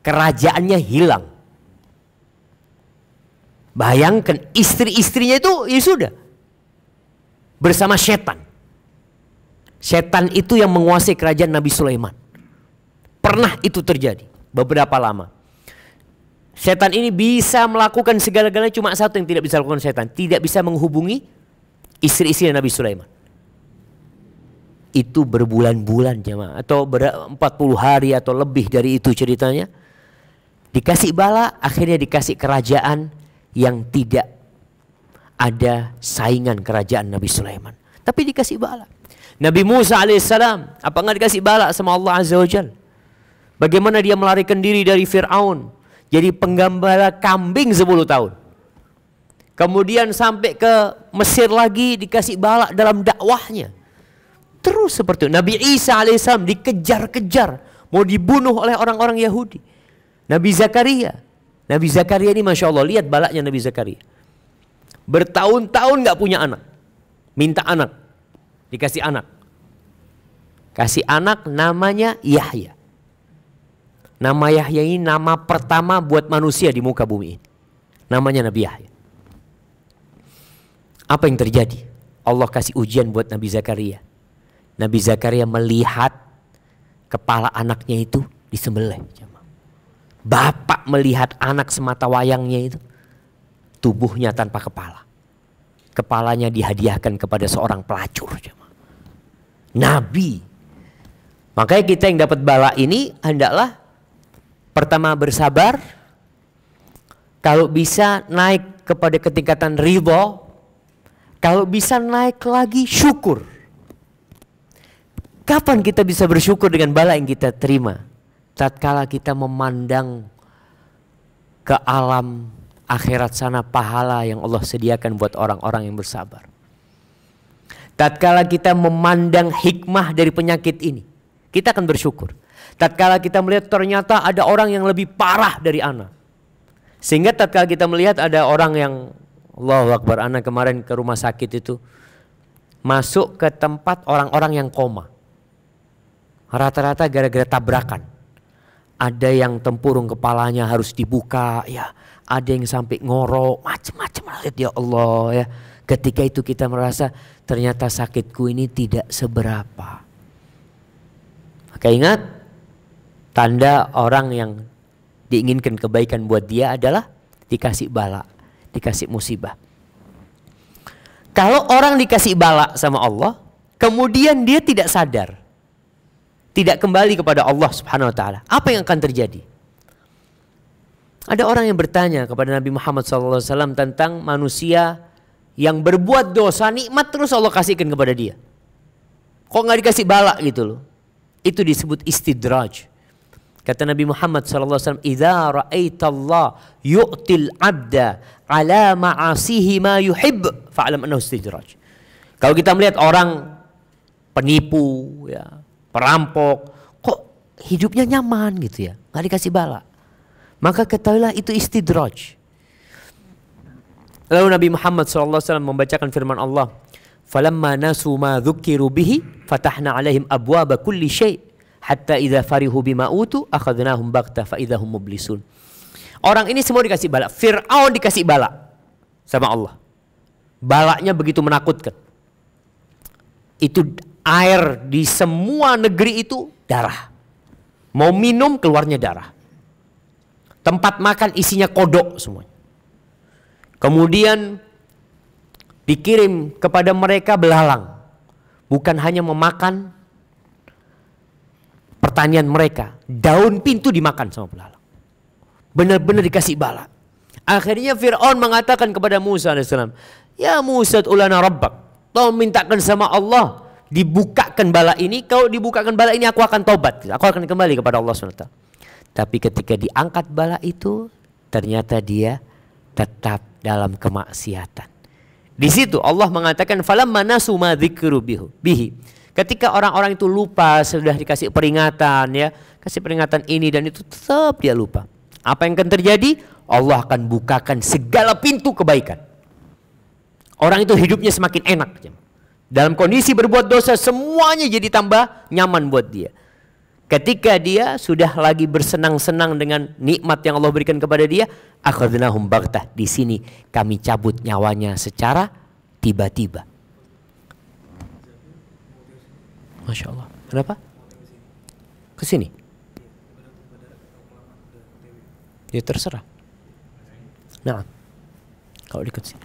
Kerajaannya hilang. Bayangkan istri-istrinya itu ya sudah bersama setan. Setan itu yang menguasai kerajaan Nabi Sulaiman. Pernah itu terjadi beberapa lama. Setan ini bisa melakukan segala-galanya cuma satu yang tidak bisa lakukan setan. Tidak bisa menghubungi istri-istri Nabi Sulaiman. Itu berbulan-bulan jemaah atau ber 40 hari atau lebih dari itu ceritanya. Dikasih bala akhirnya dikasih kerajaan yang tidak ada saingan kerajaan Nabi Sulaiman. Tapi dikasih bala. Nabi Musa alaihissalam apa enggak dikasih bala sama Allah azza wa Jalla? Bagaimana dia melarikan diri dari Fir'aun? jadi penggembala kambing 10 tahun. Kemudian sampai ke Mesir lagi dikasih balak dalam dakwahnya. Terus seperti itu. Nabi Isa alaihissalam dikejar-kejar. Mau dibunuh oleh orang-orang Yahudi. Nabi Zakaria. Nabi Zakaria ini Masya Allah. Lihat balaknya Nabi Zakaria. Bertahun-tahun gak punya anak. Minta anak. Dikasih anak. Kasih anak namanya Yahya. Nama Yahya ini nama pertama buat manusia di muka bumi ini. Namanya Nabi Yahya. Apa yang terjadi? Allah kasih ujian buat Nabi Zakaria. Nabi Zakaria melihat kepala anaknya itu disembelih. Bapak melihat anak semata wayangnya itu tubuhnya tanpa kepala. Kepalanya dihadiahkan kepada seorang pelacur. Nabi. Makanya kita yang dapat bala ini hendaklah Pertama bersabar. Kalau bisa naik kepada ketingkatan ridho. Kalau bisa naik lagi syukur. Kapan kita bisa bersyukur dengan bala yang kita terima? Tatkala kita memandang ke alam akhirat sana pahala yang Allah sediakan buat orang-orang yang bersabar. Tatkala kita memandang hikmah dari penyakit ini, kita akan bersyukur. Tatkala kita melihat ternyata ada orang yang lebih parah dari Ana. Sehingga tatkala kita melihat ada orang yang Allah Akbar Ana kemarin ke rumah sakit itu masuk ke tempat orang-orang yang koma. Rata-rata gara-gara tabrakan. Ada yang tempurung kepalanya harus dibuka ya. Ada yang sampai ngorok, macam-macam ya Allah ya. Ketika itu kita merasa ternyata sakitku ini tidak seberapa. Maka ingat Tanda orang yang diinginkan kebaikan buat dia adalah dikasih balak dikasih musibah. Kalau orang dikasih balak sama Allah, kemudian dia tidak sadar, tidak kembali kepada Allah Subhanahu wa taala, apa yang akan terjadi? Ada orang yang bertanya kepada Nabi Muhammad SAW tentang manusia yang berbuat dosa nikmat terus Allah kasihkan kepada dia. Kok nggak dikasih balak gitu loh? Itu disebut istidraj. Kata Nabi Muhammad sallallahu alaihi wasallam, "Idza Allah yu'til 'abda 'ala ma'asihi ma yuhib, fa'lam annahu istidraj." Kalau kita melihat orang penipu, ya, perampok, kok hidupnya nyaman gitu ya, nggak dikasih bala. Maka ketahuilah itu istidraj. Lalu Nabi Muhammad sallallahu alaihi wasallam membacakan firman Allah, "Falamma nasu ma dzukiru bihi, fatahna 'alaihim abwaaba kulli syai'." hatta idza farihu bima utu akhadnahum baghta fa idzahum mublisun. Orang ini semua dikasih bala. Fir'aun dikasih balak sama Allah. Balaknya begitu menakutkan. Itu air di semua negeri itu darah. Mau minum keluarnya darah. Tempat makan isinya kodok semuanya. Kemudian dikirim kepada mereka belalang. Bukan hanya memakan pertanian mereka. Daun pintu dimakan sama belalang. Benar-benar dikasih bala. Akhirnya Fir'aun mengatakan kepada Musa AS, Ya Musa ulana rabbak, kau mintakan sama Allah, dibukakan bala ini, kau dibukakan bala ini aku akan tobat. Aku akan kembali kepada Allah SWT. Tapi ketika diangkat bala itu, ternyata dia tetap dalam kemaksiatan. Di situ Allah mengatakan falamma nasu ma bihi. Ketika orang-orang itu lupa sudah dikasih peringatan ya, kasih peringatan ini dan itu tetap dia lupa. Apa yang akan terjadi? Allah akan bukakan segala pintu kebaikan. Orang itu hidupnya semakin enak. Dalam kondisi berbuat dosa semuanya jadi tambah nyaman buat dia. Ketika dia sudah lagi bersenang-senang dengan nikmat yang Allah berikan kepada dia, akhirnya baghtah. Di sini kami cabut nyawanya secara tiba-tiba. Masya Allah. Kenapa? Ke sini. Ya terserah. Nah, kalau ikut sini.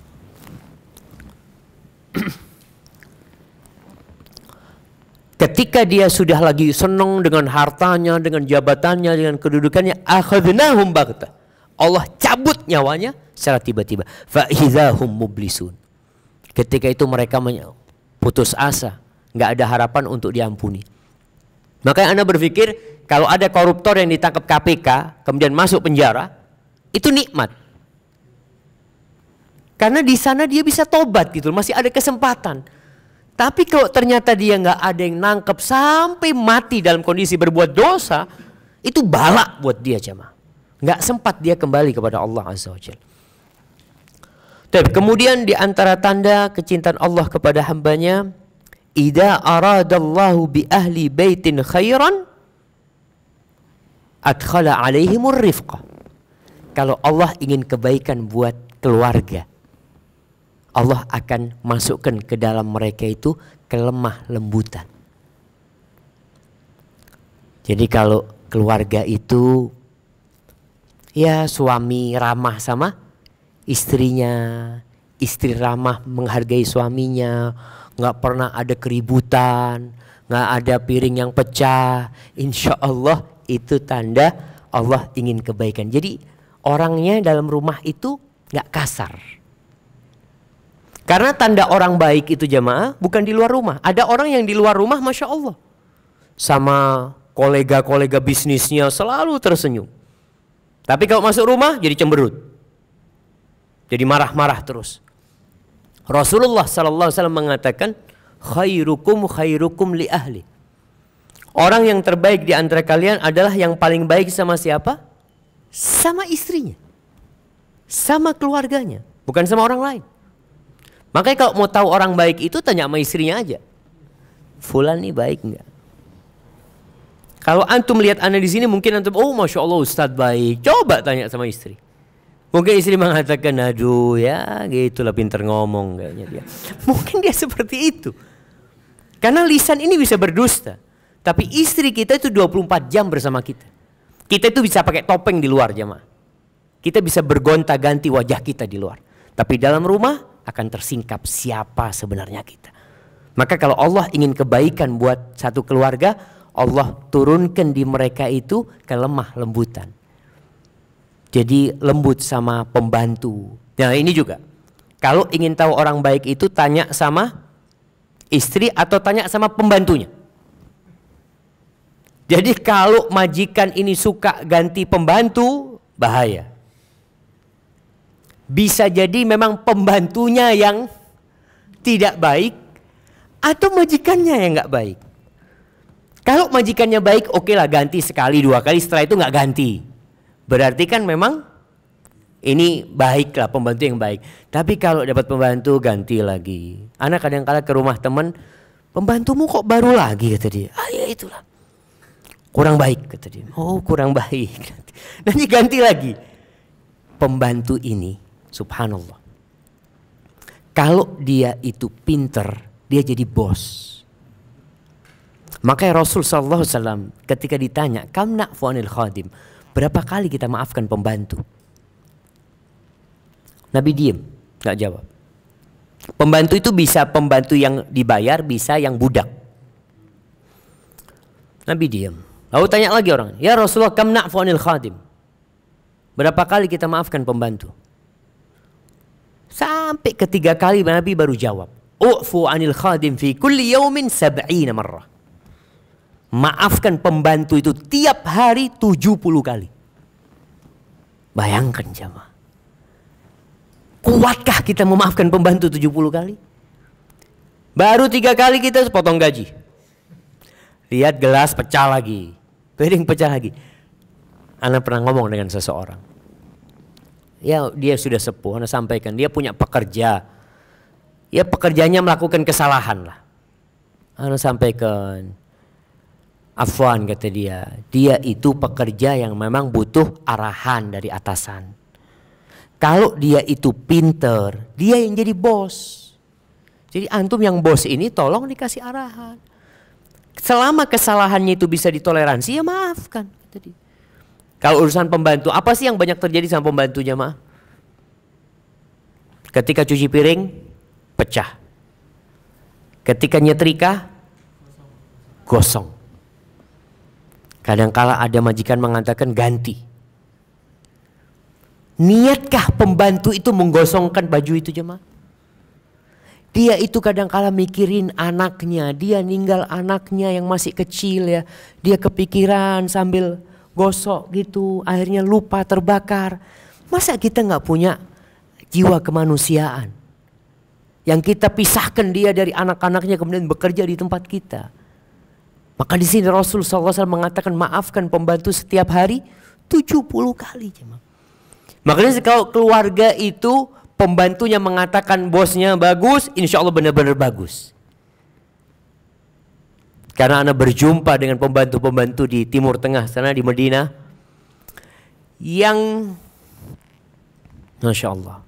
Ketika dia sudah lagi senang dengan hartanya, dengan jabatannya, dengan kedudukannya, akhadnahum baghtah. Allah cabut nyawanya secara tiba-tiba. Fa'idahum mublisun. Ketika itu mereka putus asa, nggak ada harapan untuk diampuni. Makanya Anda berpikir kalau ada koruptor yang ditangkap KPK kemudian masuk penjara, itu nikmat. Karena di sana dia bisa tobat gitu, masih ada kesempatan. Tapi kalau ternyata dia nggak ada yang nangkep sampai mati dalam kondisi berbuat dosa, itu balak buat dia jemaah. Nggak sempat dia kembali kepada Allah Azza wa Jalla. Kemudian di antara tanda kecintaan Allah kepada hambanya Ida aradallahu bi ahli baitin khairan adkhala alaihimur rifqah. Kalau Allah ingin kebaikan buat keluarga, Allah akan masukkan ke dalam mereka itu kelemah lembutan. Jadi kalau keluarga itu ya suami ramah sama istrinya, istri ramah menghargai suaminya, nggak pernah ada keributan, nggak ada piring yang pecah. Insya Allah itu tanda Allah ingin kebaikan. Jadi orangnya dalam rumah itu nggak kasar. Karena tanda orang baik itu jamaah bukan di luar rumah. Ada orang yang di luar rumah masya Allah sama kolega-kolega bisnisnya selalu tersenyum. Tapi kalau masuk rumah jadi cemberut. Jadi marah-marah terus. Rasulullah SAW mengatakan khairukum khairukum li ahli. Orang yang terbaik di antara kalian adalah yang paling baik sama siapa? Sama istrinya. Sama keluarganya, bukan sama orang lain. Makanya kalau mau tahu orang baik itu tanya sama istrinya aja. Fulan nih baik nggak? Kalau antum lihat anda di sini mungkin antum oh masya Allah Ustadz baik. Coba tanya sama istri. Mungkin istri mengatakan, aduh ya gitulah pinter ngomong kayaknya dia. Mungkin dia seperti itu. Karena lisan ini bisa berdusta. Tapi istri kita itu 24 jam bersama kita. Kita itu bisa pakai topeng di luar jemaah. Kita bisa bergonta-ganti wajah kita di luar. Tapi dalam rumah akan tersingkap siapa sebenarnya kita. Maka kalau Allah ingin kebaikan buat satu keluarga, Allah turunkan di mereka itu kelemah lembutan. Jadi lembut sama pembantu. Nah ini juga. Kalau ingin tahu orang baik itu tanya sama istri atau tanya sama pembantunya. Jadi kalau majikan ini suka ganti pembantu, bahaya. Bisa jadi memang pembantunya yang tidak baik atau majikannya yang nggak baik. Kalau majikannya baik, oke okay lah ganti sekali dua kali, setelah itu nggak ganti. Berarti kan memang ini baiklah pembantu yang baik. Tapi kalau dapat pembantu ganti lagi. Anak kadang kala ke rumah teman, pembantumu kok baru lagi kata dia. Ah ya itulah. Kurang baik kata dia. Oh kurang baik. Nanti ganti lagi. Pembantu ini subhanallah. Kalau dia itu pinter, dia jadi bos. Makanya Rasul sallallahu alaihi wasallam ketika ditanya, "Kam na'fu anil khadim?" Berapa kali kita maafkan pembantu? Nabi diem, nggak jawab. Pembantu itu bisa pembantu yang dibayar, bisa yang budak. Nabi diam. Lalu tanya lagi orang, ya Rasulullah kam na'fu'anil khadim. Berapa kali kita maafkan pembantu? Sampai ketiga kali Nabi baru jawab. U'fu anil khadim fi kulli yaumin sab'ina marrah maafkan pembantu itu tiap hari 70 kali. Bayangkan jemaah. Kuatkah kita memaafkan pembantu 70 kali? Baru tiga kali kita potong gaji. Lihat gelas pecah lagi. Piring pecah lagi. Anak pernah ngomong dengan seseorang. Ya dia sudah sepuh, Anak sampaikan. Dia punya pekerja. Ya pekerjanya melakukan kesalahan lah. Anak sampaikan Afwan kata dia, dia itu pekerja yang memang butuh arahan dari atasan. Kalau dia itu pinter, dia yang jadi bos. Jadi antum yang bos ini tolong dikasih arahan. Selama kesalahannya itu bisa ditoleransi ya maafkan. Tadi. Kalau urusan pembantu, apa sih yang banyak terjadi sama pembantunya ma? Ketika cuci piring, pecah. Ketika nyetrika, gosong. Kadangkala ada majikan mengatakan ganti. Niatkah pembantu itu menggosongkan baju itu jemaah? Dia itu kadangkala mikirin anaknya, dia ninggal anaknya yang masih kecil ya. Dia kepikiran sambil gosok gitu, akhirnya lupa terbakar. Masa kita nggak punya jiwa kemanusiaan? Yang kita pisahkan dia dari anak-anaknya kemudian bekerja di tempat kita. Maka di sini Rasul SAW mengatakan maafkan pembantu setiap hari 70 kali. Makanya kalau keluarga itu pembantunya mengatakan bosnya bagus, insya Allah benar-benar bagus. Karena anak berjumpa dengan pembantu-pembantu di Timur Tengah sana di Medina yang Masya Allah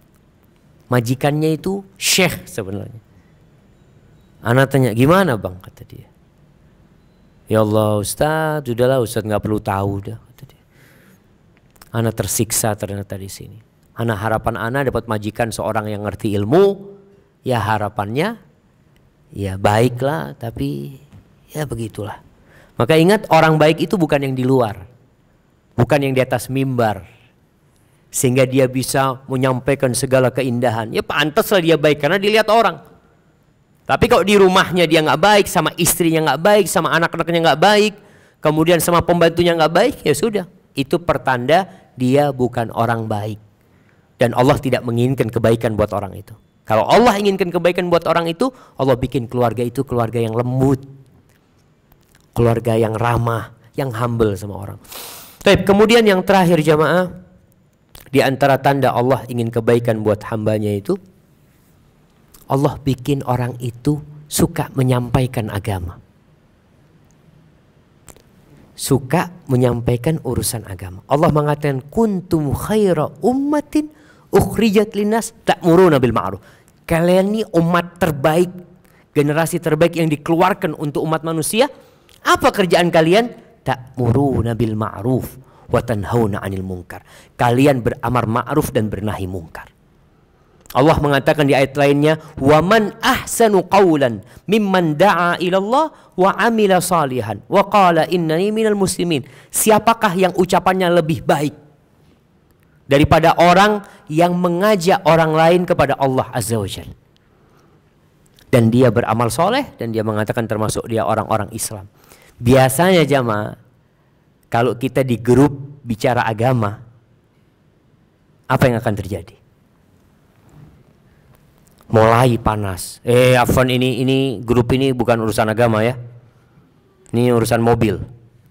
majikannya itu syekh sebenarnya. Anak tanya gimana bang kata dia. Ya Allah Ustaz, sudahlah Ustaz nggak perlu tahu dah. Anak tersiksa ternyata di sini. Anak harapan anak dapat majikan seorang yang ngerti ilmu, ya harapannya ya baiklah, tapi ya begitulah. Maka ingat orang baik itu bukan yang di luar, bukan yang di atas mimbar, sehingga dia bisa menyampaikan segala keindahan. Ya pantaslah dia baik karena dilihat orang. Tapi kalau di rumahnya dia nggak baik, sama istrinya nggak baik, sama anak-anaknya nggak baik, kemudian sama pembantunya nggak baik, ya sudah. Itu pertanda dia bukan orang baik. Dan Allah tidak menginginkan kebaikan buat orang itu. Kalau Allah inginkan kebaikan buat orang itu, Allah bikin keluarga itu keluarga yang lembut. Keluarga yang ramah, yang humble sama orang. Tapi kemudian yang terakhir jamaah, di antara tanda Allah ingin kebaikan buat hambanya itu, Allah bikin orang itu suka menyampaikan agama. Suka menyampaikan urusan agama. Allah mengatakan kuntum khaira ummatin ukhrijat linas ta'muruna bil ma'ruf. Kalian ini umat terbaik, generasi terbaik yang dikeluarkan untuk umat manusia. Apa kerjaan kalian? Ta'muruna bil ma'ruf wa tanhauna 'anil munkar. Kalian beramar ma'ruf dan bernahi mungkar. Allah mengatakan di ayat lainnya, man ahsanu qawlan mimman da'a ilallah wa amila salihan wa qala innani minal muslimin." Siapakah yang ucapannya lebih baik daripada orang yang mengajak orang lain kepada Allah Azza wajalla Dan dia beramal soleh dan dia mengatakan termasuk dia orang-orang Islam. Biasanya jamaah kalau kita di grup bicara agama, apa yang akan terjadi? mulai panas. Eh, Afan ini ini grup ini bukan urusan agama ya. Ini urusan mobil.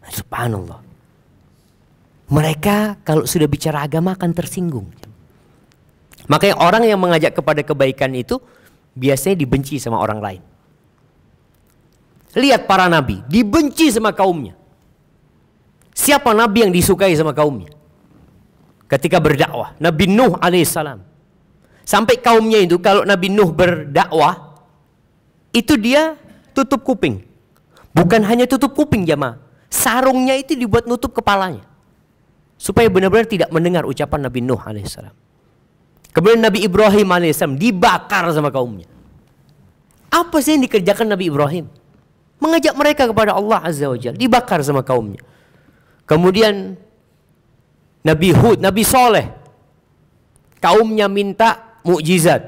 Subhanallah. Mereka kalau sudah bicara agama akan tersinggung. Makanya orang yang mengajak kepada kebaikan itu biasanya dibenci sama orang lain. Lihat para nabi, dibenci sama kaumnya. Siapa nabi yang disukai sama kaumnya? Ketika berdakwah, Nabi Nuh alaihissalam Sampai kaumnya itu kalau Nabi Nuh berdakwah itu dia tutup kuping. Bukan hanya tutup kuping jamaah, sarungnya itu dibuat nutup kepalanya. Supaya benar-benar tidak mendengar ucapan Nabi Nuh alaihissalam. Kemudian Nabi Ibrahim alaihissalam dibakar sama kaumnya. Apa sih yang dikerjakan Nabi Ibrahim? Mengajak mereka kepada Allah azza wa wajalla, dibakar sama kaumnya. Kemudian Nabi Hud, Nabi Soleh, kaumnya minta mukjizat.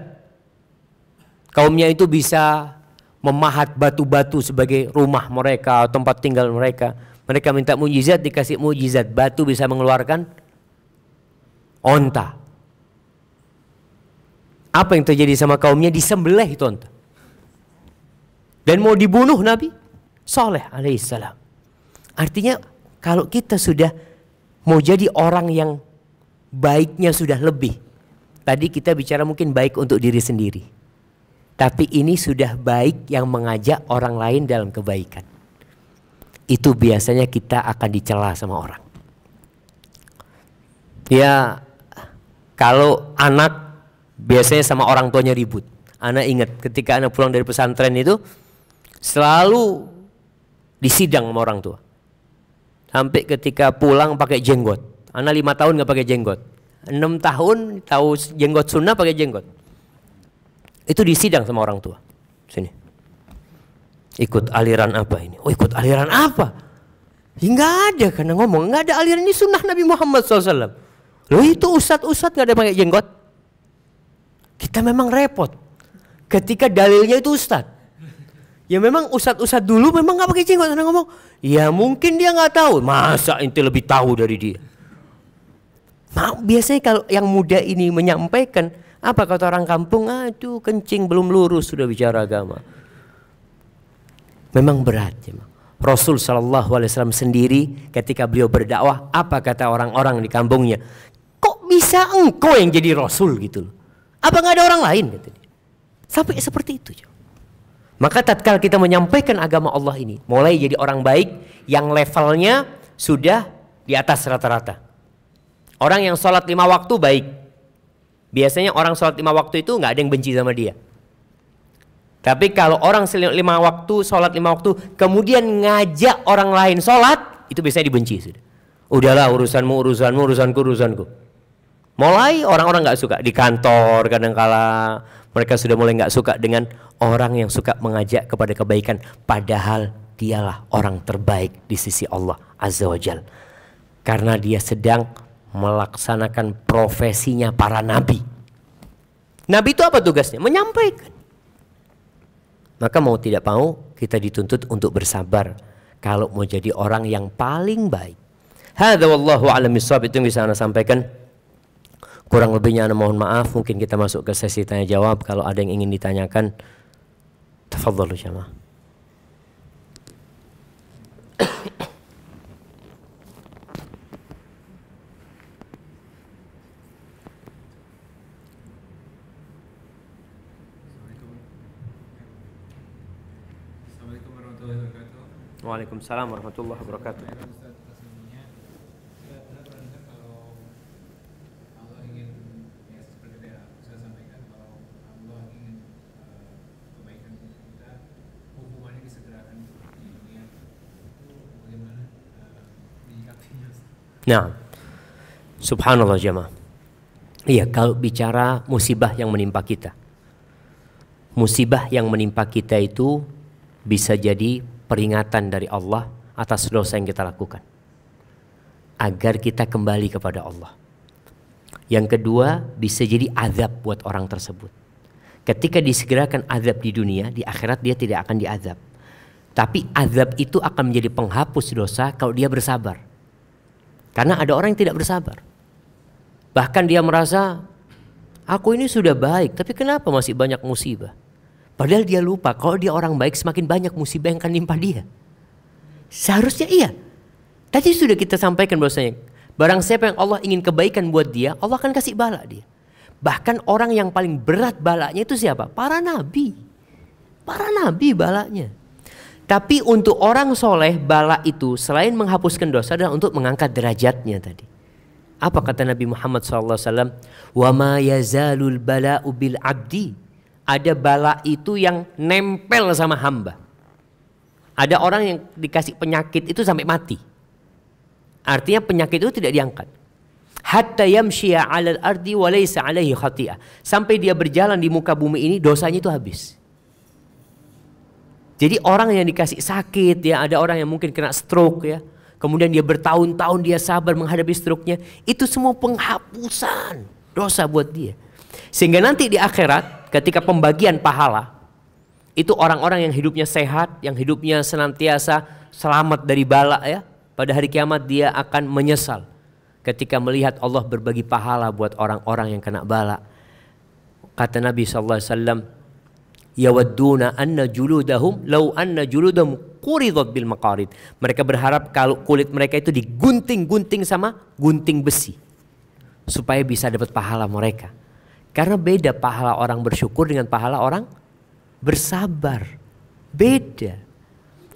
Kaumnya itu bisa memahat batu-batu sebagai rumah mereka atau tempat tinggal mereka. Mereka minta mukjizat, dikasih mukjizat. batu bisa mengeluarkan onta. Apa yang terjadi sama kaumnya disembelih itu onta. Dan mau dibunuh Nabi soleh alaihissalam. Artinya kalau kita sudah mau jadi orang yang baiknya sudah lebih Tadi kita bicara mungkin baik untuk diri sendiri. Tapi ini sudah baik yang mengajak orang lain dalam kebaikan. Itu biasanya kita akan dicela sama orang. Ya kalau anak biasanya sama orang tuanya ribut. Anak ingat ketika anak pulang dari pesantren itu selalu disidang sama orang tua. Sampai ketika pulang pakai jenggot. Anak lima tahun nggak pakai jenggot enam tahun tahu jenggot sunnah pakai jenggot. Itu disidang sama orang tua. Sini. Ikut aliran apa ini? Oh ikut aliran apa? Ya ada karena ngomong nggak ada aliran ini sunnah Nabi Muhammad SAW. Lo itu ustad-ustad nggak ada pakai jenggot. Kita memang repot. Ketika dalilnya itu ustad. Ya memang ustad-ustad dulu memang nggak pakai jenggot karena ngomong. Ya mungkin dia nggak tahu. Masa inti lebih tahu dari dia. Mau biasanya kalau yang muda ini menyampaikan apa kata orang kampung, aduh kencing belum lurus sudah bicara agama. Memang berat, ya. Rasul Shallallahu Alaihi Wasallam sendiri ketika beliau berdakwah apa kata orang-orang di kampungnya kok bisa engkau yang jadi Rasul gitu apa nggak ada orang lain Gitu. sampai seperti itu maka tatkala kita menyampaikan agama Allah ini mulai jadi orang baik yang levelnya sudah di atas rata-rata Orang yang sholat lima waktu baik. Biasanya orang sholat lima waktu itu nggak ada yang benci sama dia. Tapi kalau orang lima waktu, sholat lima waktu, kemudian ngajak orang lain sholat, itu biasanya dibenci sudah. Udahlah urusanmu, urusanmu, urusanku, urusanku. Mulai orang-orang nggak suka di kantor kadangkala mereka sudah mulai nggak suka dengan orang yang suka mengajak kepada kebaikan padahal dialah orang terbaik di sisi Allah Azza wa Karena dia sedang melaksanakan profesinya para nabi. Nabi itu apa tugasnya? Menyampaikan. Maka mau tidak mau kita dituntut untuk bersabar kalau mau jadi orang yang paling baik. Hadza wallahu a'lam bishawab itu yang bisa Anda sampaikan. Kurang lebihnya Anda mohon maaf, mungkin kita masuk ke sesi tanya jawab kalau ada yang ingin ditanyakan. Tafadhalu jamaah. Waalaikumsalam warahmatullahi wabarakatuh. Ya, eh, eh, nah, subhanallah jemaah. Iya, kalau bicara musibah yang menimpa kita. Musibah yang menimpa kita itu bisa jadi peringatan dari Allah atas dosa yang kita lakukan agar kita kembali kepada Allah. Yang kedua, bisa jadi azab buat orang tersebut. Ketika disegerakan azab di dunia, di akhirat dia tidak akan diazab. Tapi azab itu akan menjadi penghapus dosa kalau dia bersabar. Karena ada orang yang tidak bersabar. Bahkan dia merasa, aku ini sudah baik, tapi kenapa masih banyak musibah? Padahal dia lupa kalau dia orang baik semakin banyak musibah yang akan limpah dia. Seharusnya iya. Tadi sudah kita sampaikan bahwasanya barang siapa yang Allah ingin kebaikan buat dia, Allah akan kasih bala dia. Bahkan orang yang paling berat balanya itu siapa? Para nabi. Para nabi balanya. Tapi untuk orang soleh bala itu selain menghapuskan dosa adalah untuk mengangkat derajatnya tadi. Apa kata Nabi Muhammad SAW? Wa ma yazalul bala'u bil abdi ada bala itu yang nempel sama hamba. Ada orang yang dikasih penyakit itu sampai mati. Artinya penyakit itu tidak diangkat. Hatta yamshia alal ardi walaysa alaihi khati'ah. Sampai dia berjalan di muka bumi ini dosanya itu habis. Jadi orang yang dikasih sakit ya, ada orang yang mungkin kena stroke ya. Kemudian dia bertahun-tahun dia sabar menghadapi stroke-nya. Itu semua penghapusan dosa buat dia. Sehingga nanti di akhirat ketika pembagian pahala itu orang-orang yang hidupnya sehat, yang hidupnya senantiasa selamat dari bala ya. Pada hari kiamat dia akan menyesal ketika melihat Allah berbagi pahala buat orang-orang yang kena bala. Kata Nabi sallallahu alaihi wasallam, "Yawadduna anna juludahum law anna juludahum quridat bil maqarid." Mereka berharap kalau kulit mereka itu digunting-gunting sama gunting besi supaya bisa dapat pahala mereka. Karena beda pahala orang bersyukur dengan pahala orang bersabar. Beda.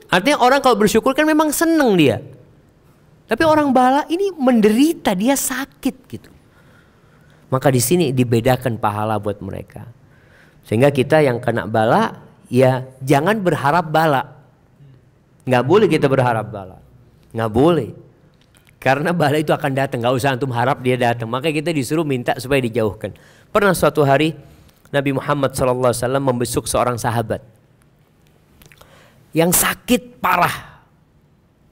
Artinya orang kalau bersyukur kan memang seneng dia. Tapi orang bala ini menderita, dia sakit gitu. Maka di sini dibedakan pahala buat mereka. Sehingga kita yang kena bala, ya jangan berharap bala. Nggak boleh kita berharap bala. Nggak boleh. Karena bala itu akan datang, nggak usah antum harap dia datang. Maka kita disuruh minta supaya dijauhkan. Pernah suatu hari Nabi Muhammad SAW membesuk seorang sahabat yang sakit parah,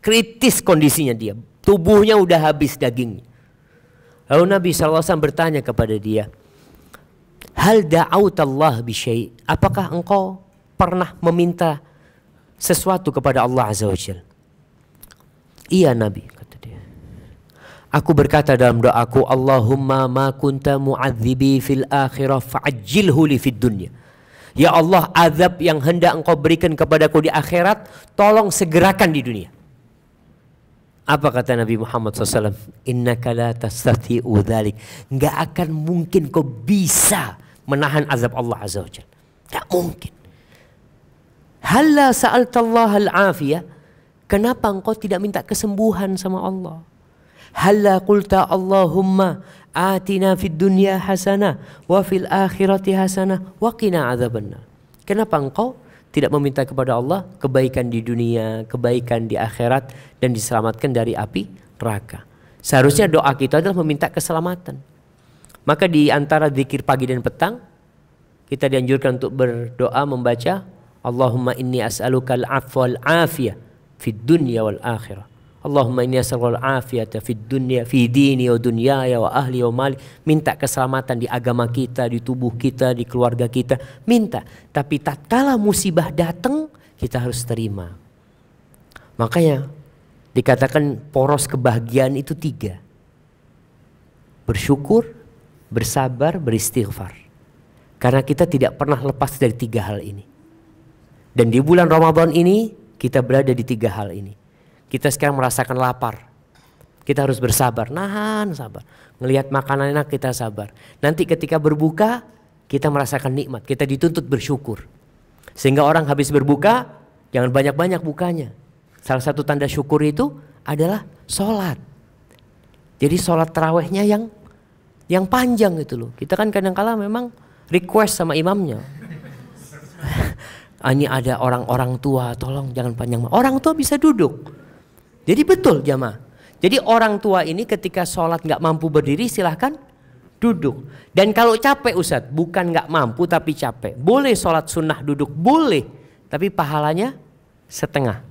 kritis kondisinya dia, tubuhnya udah habis daging. Lalu Nabi SAW bertanya kepada dia, Hal Allah bisyai, apakah engkau pernah meminta sesuatu kepada Allah Azza wa Iya Nabi, Aku berkata dalam doaku, Allahumma ma kunta mu'adzibi fil akhirah fa'ajjilhu li fid dunya. Ya Allah, azab yang hendak engkau berikan kepadaku di akhirat, tolong segerakan di dunia. Apa kata Nabi Muhammad SAW? Inna la tastati'u dhalik. Nggak akan mungkin kau bisa menahan azab Allah Azza wa Jalla. Nggak mungkin. Halla sa'altallaha al-afiyah. Kenapa engkau tidak minta kesembuhan sama Allah? Halla kulta Allahumma atina fid dunya hasana wa fil akhirati hasana wa qina Kenapa engkau tidak meminta kepada Allah kebaikan di dunia, kebaikan di akhirat dan diselamatkan dari api neraka? Seharusnya doa kita adalah meminta keselamatan. Maka di antara zikir pagi dan petang kita dianjurkan untuk berdoa membaca Allahumma inni as'alukal afwal afiyah fid dunya wal akhirah Allahumma inni as'alul afiyat fi dunya fi dini wa dunyaya wa ahli wa mali. Minta keselamatan di agama kita, di tubuh kita, di keluarga kita. Minta. Tapi tatkala musibah datang, kita harus terima. Makanya dikatakan poros kebahagiaan itu tiga. Bersyukur, bersabar, beristighfar. Karena kita tidak pernah lepas dari tiga hal ini. Dan di bulan Ramadan ini kita berada di tiga hal ini. Kita sekarang merasakan lapar. Kita harus bersabar, nahan sabar. melihat makanan enak kita sabar. Nanti ketika berbuka kita merasakan nikmat, kita dituntut bersyukur. Sehingga orang habis berbuka jangan banyak-banyak bukanya. Salah satu tanda syukur itu adalah sholat. Jadi sholat terawihnya yang yang panjang itu loh. Kita kan kadang-kala memang request sama imamnya. Ah, ini ada orang-orang tua, tolong jangan panjang. Orang tua bisa duduk. Jadi betul jamaah. Jadi orang tua ini ketika sholat nggak mampu berdiri silahkan duduk. Dan kalau capek Ustaz, bukan nggak mampu tapi capek. Boleh sholat sunnah duduk, boleh. Tapi pahalanya setengah.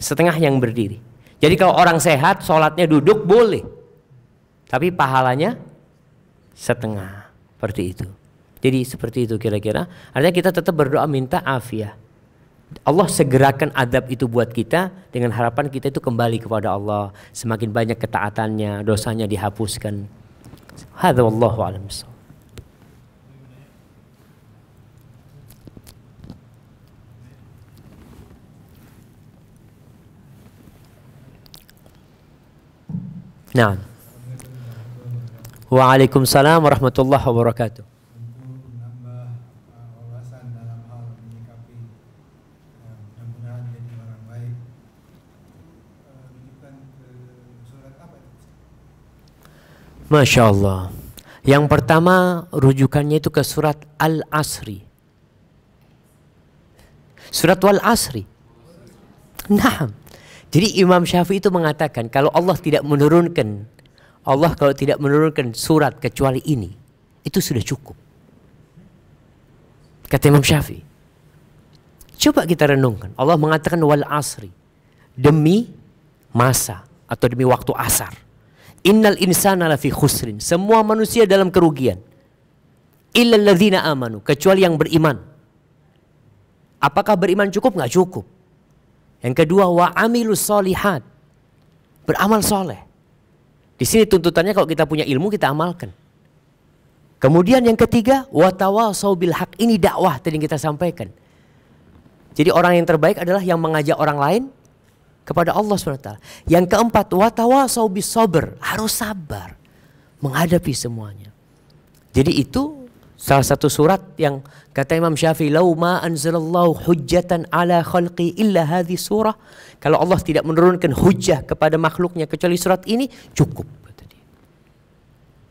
Setengah yang berdiri. Jadi kalau orang sehat sholatnya duduk boleh. Tapi pahalanya setengah. Seperti itu. Jadi seperti itu kira-kira. Artinya kita tetap berdoa minta afiah. Allah segerakan adab itu buat kita dengan harapan kita itu kembali kepada Allah. Semakin banyak ketaatannya, dosanya dihapuskan. Hadza wallahu a'lam. Nah. Waalaikumsalam warahmatullahi wabarakatuh. Masya Allah. Yang pertama rujukannya itu ke surat Al-Asri. Surat Wal-Asri. Nah, jadi Imam Syafi'i itu mengatakan kalau Allah tidak menurunkan Allah kalau tidak menurunkan surat kecuali ini itu sudah cukup. Kata Imam Syafi'i. Coba kita renungkan. Allah mengatakan wal asri demi masa atau demi waktu asar. Innal insana lafi khusrin. Semua manusia dalam kerugian. Illal ladzina amanu, kecuali yang beriman. Apakah beriman cukup? Nggak cukup. Yang kedua wa amilus solihat. Beramal soleh. Di sini tuntutannya kalau kita punya ilmu kita amalkan. Kemudian yang ketiga watawasau bil hak ini dakwah tadi yang kita sampaikan. Jadi orang yang terbaik adalah yang mengajak orang lain kepada Allah SWT. Yang keempat, saubis sober. harus sabar menghadapi semuanya. Jadi itu salah satu surat yang kata Imam Syafi'i, "Lau ma anzalallahu hujjatan ala khalqi illa hadhi surah." Kalau Allah tidak menurunkan hujjah kepada makhluknya kecuali surat ini, cukup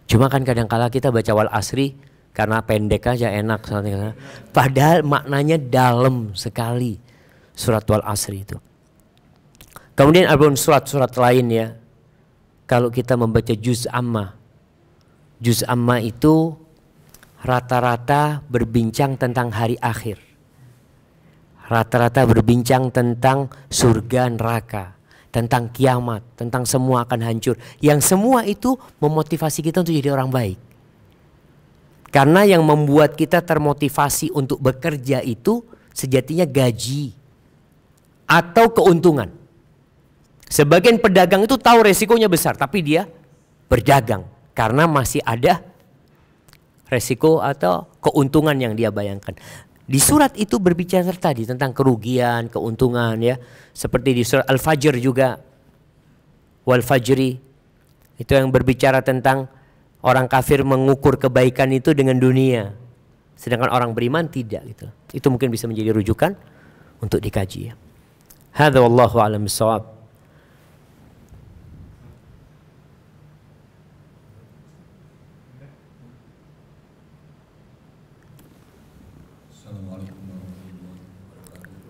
Cuma kan kadang-kala kita baca wal asri karena pendek aja enak. Padahal maknanya dalam sekali surat wal asri itu. Kemudian ada surat-surat lain ya. Kalau kita membaca juz amma. Juz amma itu rata-rata berbincang tentang hari akhir. Rata-rata berbincang tentang surga neraka, tentang kiamat, tentang semua akan hancur. Yang semua itu memotivasi kita untuk jadi orang baik. Karena yang membuat kita termotivasi untuk bekerja itu sejatinya gaji atau keuntungan. Sebagian pedagang itu tahu resikonya besar, tapi dia berdagang karena masih ada resiko atau keuntungan yang dia bayangkan. Di surat itu berbicara tadi tentang kerugian, keuntungan ya. Seperti di surat Al-Fajr juga. Wal Fajri itu yang berbicara tentang orang kafir mengukur kebaikan itu dengan dunia. Sedangkan orang beriman tidak gitu. Itu mungkin bisa menjadi rujukan untuk dikaji ya. Hadza wallahu alam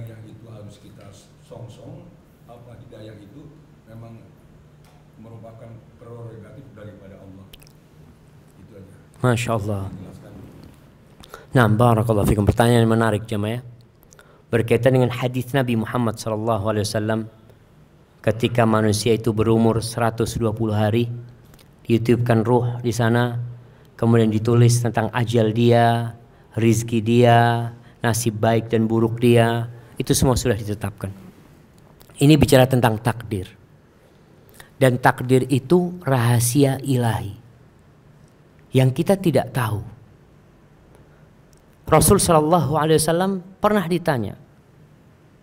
hidayah itu harus kita song-song apa hidayah itu memang merupakan prerogatif daripada Allah itu aja Masya Allah Nah, barakallahu fikum. Pertanyaan yang menarik jemaah ya. Berkaitan dengan hadis Nabi Muhammad SAW alaihi wasallam ketika manusia itu berumur 120 hari ditiupkan ruh di sana kemudian ditulis tentang ajal dia, rizki dia, nasib baik dan buruk dia, itu semua sudah ditetapkan. Ini bicara tentang takdir. Dan takdir itu rahasia ilahi. Yang kita tidak tahu. Rasul Shallallahu Alaihi Wasallam pernah ditanya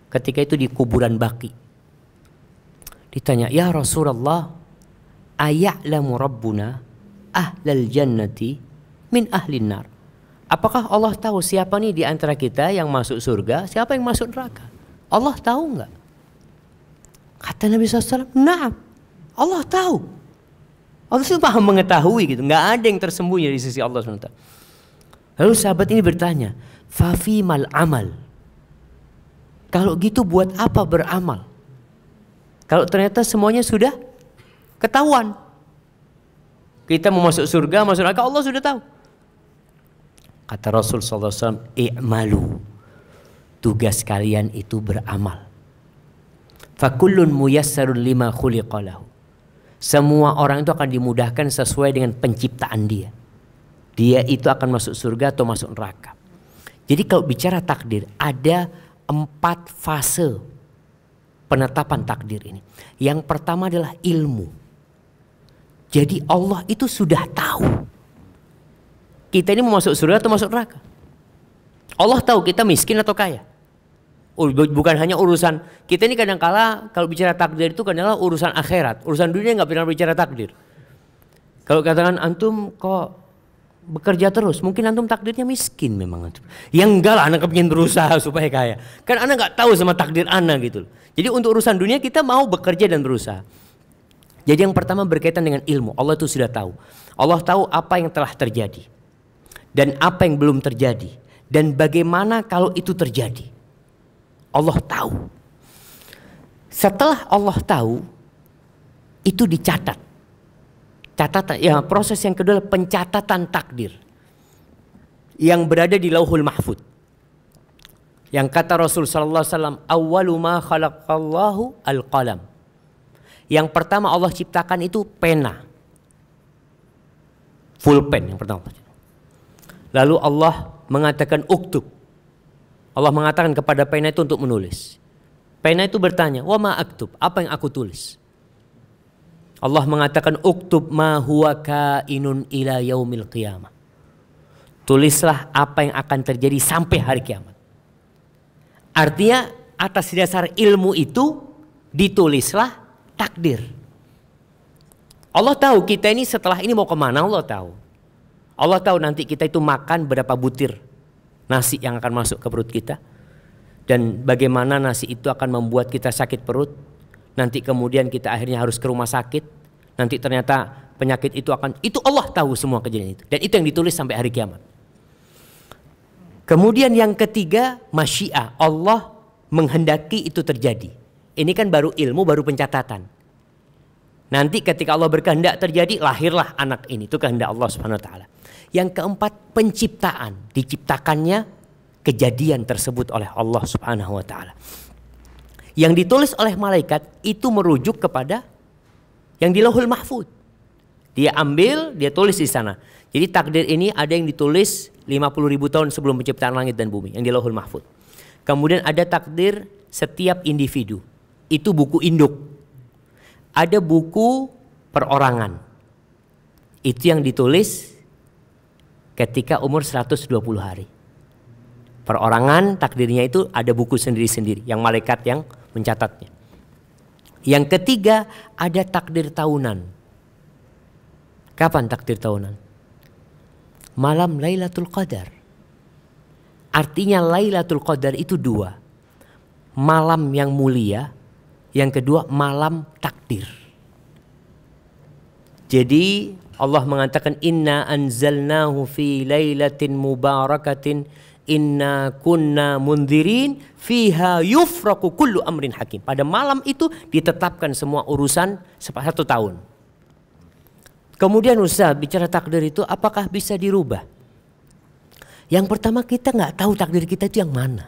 ketika itu di kuburan Baki. Ditanya, ya Rasulullah, ayaklamu Rabbuna ahlal jannati min ahlin nar. Apakah Allah tahu siapa nih di antara kita yang masuk surga, siapa yang masuk neraka? Allah tahu nggak? Kata Nabi SAW, nah Allah tahu. Allah itu paham mengetahui gitu, nggak ada yang tersembunyi di sisi Allah SWT. Lalu sahabat ini bertanya, Fafi mal amal. Kalau gitu buat apa beramal? Kalau ternyata semuanya sudah ketahuan. Kita mau masuk surga, masuk neraka, Allah sudah tahu. Kata Rasul SAW, I'malu. Tugas kalian itu beramal. Fakullun muyassarun lima khuliqalahu. Semua orang itu akan dimudahkan sesuai dengan penciptaan dia. Dia itu akan masuk surga atau masuk neraka. Jadi kalau bicara takdir, ada empat fase penetapan takdir ini. Yang pertama adalah ilmu. Jadi Allah itu sudah tahu kita ini mau masuk surga atau masuk neraka. Allah tahu kita miskin atau kaya. Bukan hanya urusan kita ini kadang kala kalau bicara takdir itu kadangkala urusan akhirat, urusan dunia nggak pernah bicara takdir. Kalau katakan antum kok bekerja terus, mungkin antum takdirnya miskin memang antum. Yang enggak lah anak kepingin berusaha supaya kaya. Kan anak nggak tahu sama takdir anak gitu. Jadi untuk urusan dunia kita mau bekerja dan berusaha. Jadi yang pertama berkaitan dengan ilmu, Allah itu sudah tahu. Allah tahu apa yang telah terjadi dan apa yang belum terjadi dan bagaimana kalau itu terjadi. Allah tahu. Setelah Allah tahu itu dicatat. Catatan ya proses yang kedua pencatatan takdir yang berada di Lauhul Mahfud. Yang kata Rasul sallallahu alaihi wasallam, ma khalaqallahu al Yang pertama Allah ciptakan itu pena. Full pen yang pertama. Lalu Allah mengatakan uktub. Allah mengatakan kepada pena itu untuk menulis. Pena itu bertanya, "Wa ma aktub? Apa yang aku tulis?" Allah mengatakan uktub ma huwa kainun ila yaumil qiyamah. Tulislah apa yang akan terjadi sampai hari kiamat. Artinya atas dasar ilmu itu ditulislah takdir. Allah tahu kita ini setelah ini mau kemana Allah tahu. Allah tahu nanti kita itu makan berapa butir nasi yang akan masuk ke perut kita dan bagaimana nasi itu akan membuat kita sakit perut nanti kemudian kita akhirnya harus ke rumah sakit nanti ternyata penyakit itu akan itu Allah tahu semua kejadian itu dan itu yang ditulis sampai hari kiamat kemudian yang ketiga masyiah Allah menghendaki itu terjadi ini kan baru ilmu baru pencatatan nanti ketika Allah berkehendak terjadi lahirlah anak ini itu kehendak Allah subhanahu wa taala yang keempat, penciptaan. Diciptakannya kejadian tersebut oleh Allah Subhanahu wa taala. Yang ditulis oleh malaikat itu merujuk kepada yang di Lauhul Mahfud. Dia ambil, dia tulis di sana. Jadi takdir ini ada yang ditulis 50 ribu tahun sebelum penciptaan langit dan bumi yang di Lauhul Mahfud. Kemudian ada takdir setiap individu. Itu buku induk. Ada buku perorangan. Itu yang ditulis ketika umur 120 hari. Perorangan takdirnya itu ada buku sendiri-sendiri yang malaikat yang mencatatnya. Yang ketiga ada takdir tahunan. Kapan takdir tahunan? Malam Lailatul Qadar. Artinya Lailatul Qadar itu dua. Malam yang mulia, yang kedua malam takdir. Jadi Allah mengatakan inna anzalnahu fi lailatin mubarakatin inna kunna mundhirin fiha yufraku kullu amrin hakim. Pada malam itu ditetapkan semua urusan satu tahun. Kemudian usaha bicara takdir itu apakah bisa dirubah? Yang pertama kita nggak tahu takdir kita itu yang mana.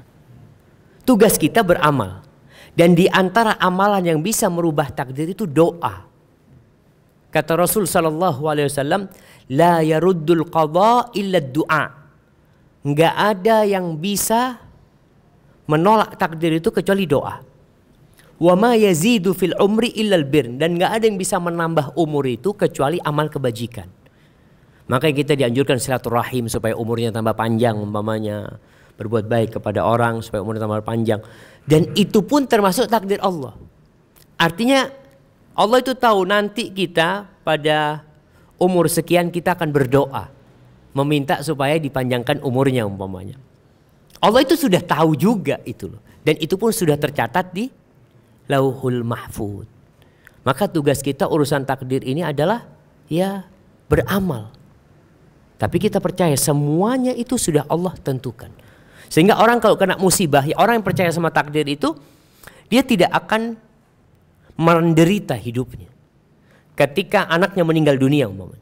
Tugas kita beramal. Dan di antara amalan yang bisa merubah takdir itu doa. Kata Rasul sallallahu alaihi wasallam, la yaruddul qadha illa du'a. Enggak ada yang bisa menolak takdir itu kecuali doa. Wa ma yazidu fil umri illa albir dan enggak ada yang bisa menambah umur itu kecuali amal kebajikan. Maka kita dianjurkan silaturahim supaya umurnya tambah panjang umpamanya, berbuat baik kepada orang supaya umurnya tambah panjang dan itu pun termasuk takdir Allah. Artinya Allah itu tahu nanti kita pada umur sekian kita akan berdoa meminta supaya dipanjangkan umurnya umpamanya. Allah itu sudah tahu juga itu loh. Dan itu pun sudah tercatat di Lauhul Mahfud. Maka tugas kita urusan takdir ini adalah ya beramal. Tapi kita percaya semuanya itu sudah Allah tentukan. Sehingga orang kalau kena musibah, ya orang yang percaya sama takdir itu dia tidak akan menderita hidupnya. Ketika anaknya meninggal dunia umpamanya.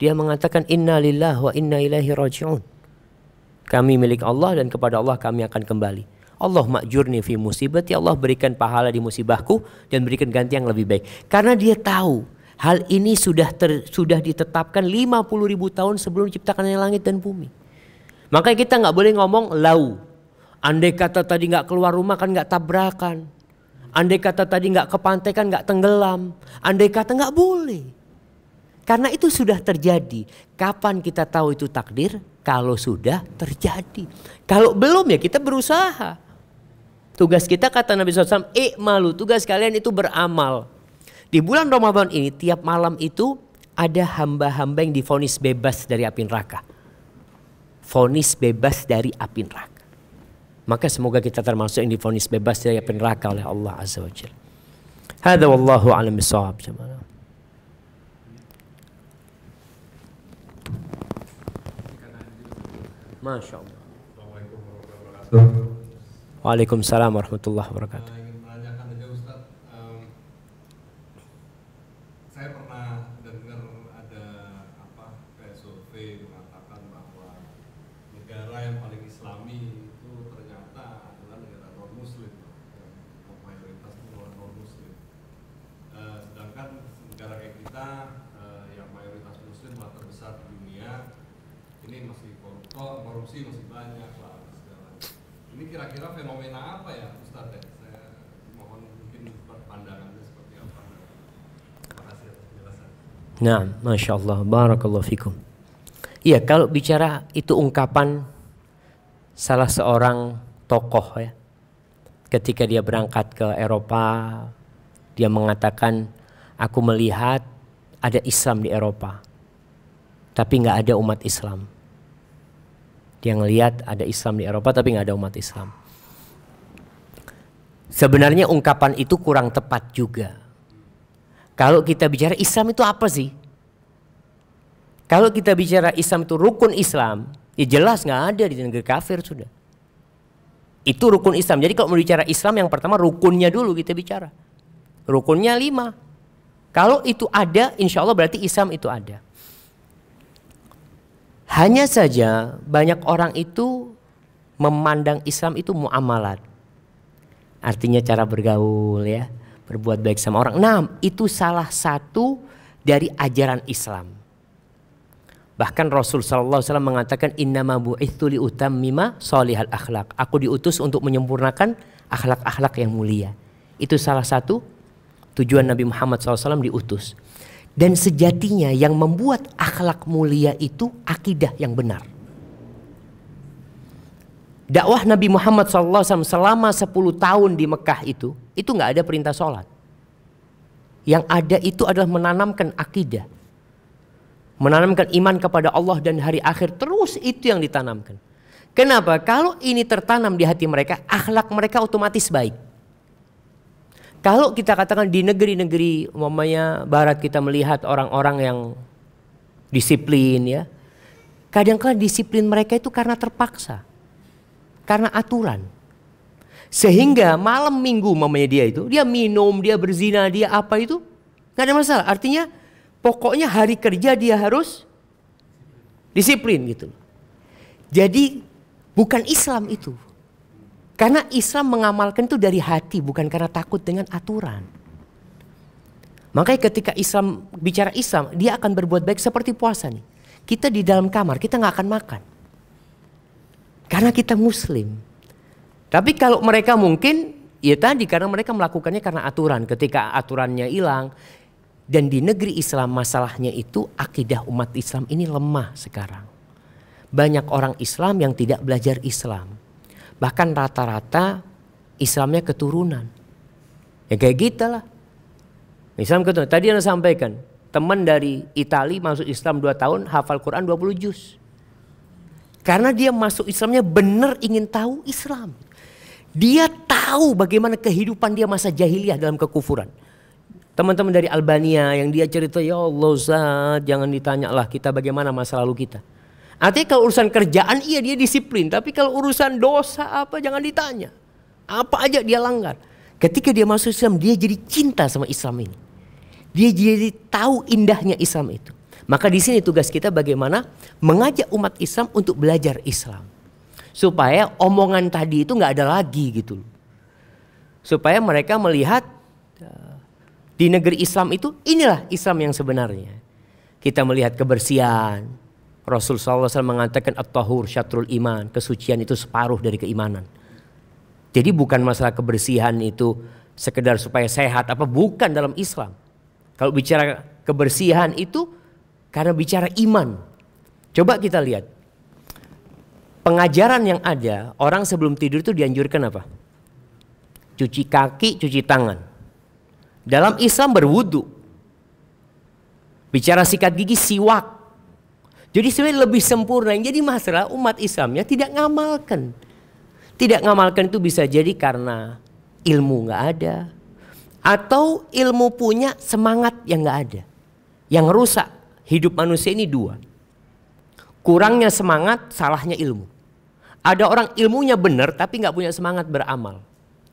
Dia mengatakan inna lillahi wa inna ilaihi raji'un. Kami milik Allah dan kepada Allah kami akan kembali. Allah makjurni fi musibah Ya Allah berikan pahala di musibahku dan berikan ganti yang lebih baik. Karena dia tahu hal ini sudah ter, sudah ditetapkan 50 ribu tahun sebelum diciptakannya langit dan bumi. maka kita nggak boleh ngomong lau. Andai kata tadi nggak keluar rumah kan nggak tabrakan. Andai kata tadi nggak ke pantai kan nggak tenggelam. Andai kata nggak boleh. Karena itu sudah terjadi. Kapan kita tahu itu takdir? Kalau sudah terjadi. Kalau belum ya kita berusaha. Tugas kita kata Nabi SAW, eh malu tugas kalian itu beramal. Di bulan Ramadan ini tiap malam itu ada hamba-hamba yang difonis bebas dari api neraka. Fonis bebas dari api neraka. Maka semoga kita termasuk yang difonis bebas dari api neraka oleh Allah Azza wa Jalla. Hadza wallahu a'lam bissawab jemaah. Masya Allah. Waalaikumsalam warahmatullahi wabarakatuh. Nah, masya Allah, barakallahu fikum. Iya, kalau bicara itu ungkapan salah seorang tokoh ya. Ketika dia berangkat ke Eropa, dia mengatakan, aku melihat ada Islam di Eropa, tapi nggak ada umat Islam. Dia ngelihat ada Islam di Eropa, tapi nggak ada umat Islam. Sebenarnya ungkapan itu kurang tepat juga kalau kita bicara Islam itu apa sih? Kalau kita bicara Islam itu rukun Islam, ya jelas nggak ada di negeri kafir sudah. Itu rukun Islam. Jadi kalau mau bicara Islam yang pertama rukunnya dulu kita bicara. Rukunnya lima. Kalau itu ada, insya Allah berarti Islam itu ada. Hanya saja banyak orang itu memandang Islam itu muamalat. Artinya cara bergaul ya berbuat baik sama orang. Nah, itu salah satu dari ajaran Islam. Bahkan Rasul SAW Wasallam mengatakan innama bu'ithu li mima sholihal akhlak. Aku diutus untuk menyempurnakan akhlak-akhlak yang mulia. Itu salah satu tujuan Nabi Muhammad SAW diutus. Dan sejatinya yang membuat akhlak mulia itu akidah yang benar. Dakwah Nabi Muhammad SAW selama 10 tahun di Mekah itu itu nggak ada perintah sholat. Yang ada itu adalah menanamkan akidah. Menanamkan iman kepada Allah dan hari akhir terus itu yang ditanamkan. Kenapa? Kalau ini tertanam di hati mereka, akhlak mereka otomatis baik. Kalau kita katakan di negeri-negeri umpamanya barat kita melihat orang-orang yang disiplin ya. Kadang-kadang disiplin mereka itu karena terpaksa. Karena aturan. Sehingga malam minggu mamanya dia itu, dia minum, dia berzina, dia apa itu, nggak ada masalah. Artinya pokoknya hari kerja dia harus disiplin gitu. Jadi bukan Islam itu. Karena Islam mengamalkan itu dari hati, bukan karena takut dengan aturan. Makanya ketika Islam bicara Islam, dia akan berbuat baik seperti puasa nih. Kita di dalam kamar, kita nggak akan makan. Karena kita muslim. Tapi kalau mereka mungkin ya tadi karena mereka melakukannya karena aturan. Ketika aturannya hilang dan di negeri Islam masalahnya itu akidah umat Islam ini lemah sekarang. Banyak orang Islam yang tidak belajar Islam. Bahkan rata-rata Islamnya keturunan. Ya kayak gitu lah. Islam keturunan. Tadi yang saya sampaikan, teman dari Italia masuk Islam 2 tahun, hafal Quran 20 juz. Karena dia masuk Islamnya benar ingin tahu Islam. Dia tahu bagaimana kehidupan dia masa jahiliyah dalam kekufuran. Teman-teman dari Albania yang dia cerita, ya Allah Ustaz, jangan ditanya lah kita bagaimana masa lalu kita. Artinya kalau urusan kerjaan iya dia disiplin, tapi kalau urusan dosa apa jangan ditanya. Apa aja dia langgar. Ketika dia masuk Islam, dia jadi cinta sama Islam ini. Dia jadi tahu indahnya Islam itu. Maka di sini tugas kita bagaimana mengajak umat Islam untuk belajar Islam supaya omongan tadi itu nggak ada lagi gitu Supaya mereka melihat eh, di negeri Islam itu inilah Islam yang sebenarnya. Kita melihat kebersihan. Rasul SAW mengatakan at-tahur syatrul iman, kesucian itu separuh dari keimanan. Jadi bukan masalah kebersihan itu sekedar supaya sehat apa bukan dalam Islam. Kalau bicara kebersihan itu karena bicara iman. Coba kita lihat pengajaran yang ada, orang sebelum tidur itu dianjurkan apa? Cuci kaki, cuci tangan. Dalam Islam berwudu. Bicara sikat gigi siwak. Jadi sebenarnya lebih sempurna. jadi masalah umat Islamnya tidak ngamalkan. Tidak ngamalkan itu bisa jadi karena ilmu nggak ada. Atau ilmu punya semangat yang nggak ada. Yang rusak hidup manusia ini dua. Kurangnya semangat, salahnya ilmu. Ada orang ilmunya benar tapi nggak punya semangat beramal.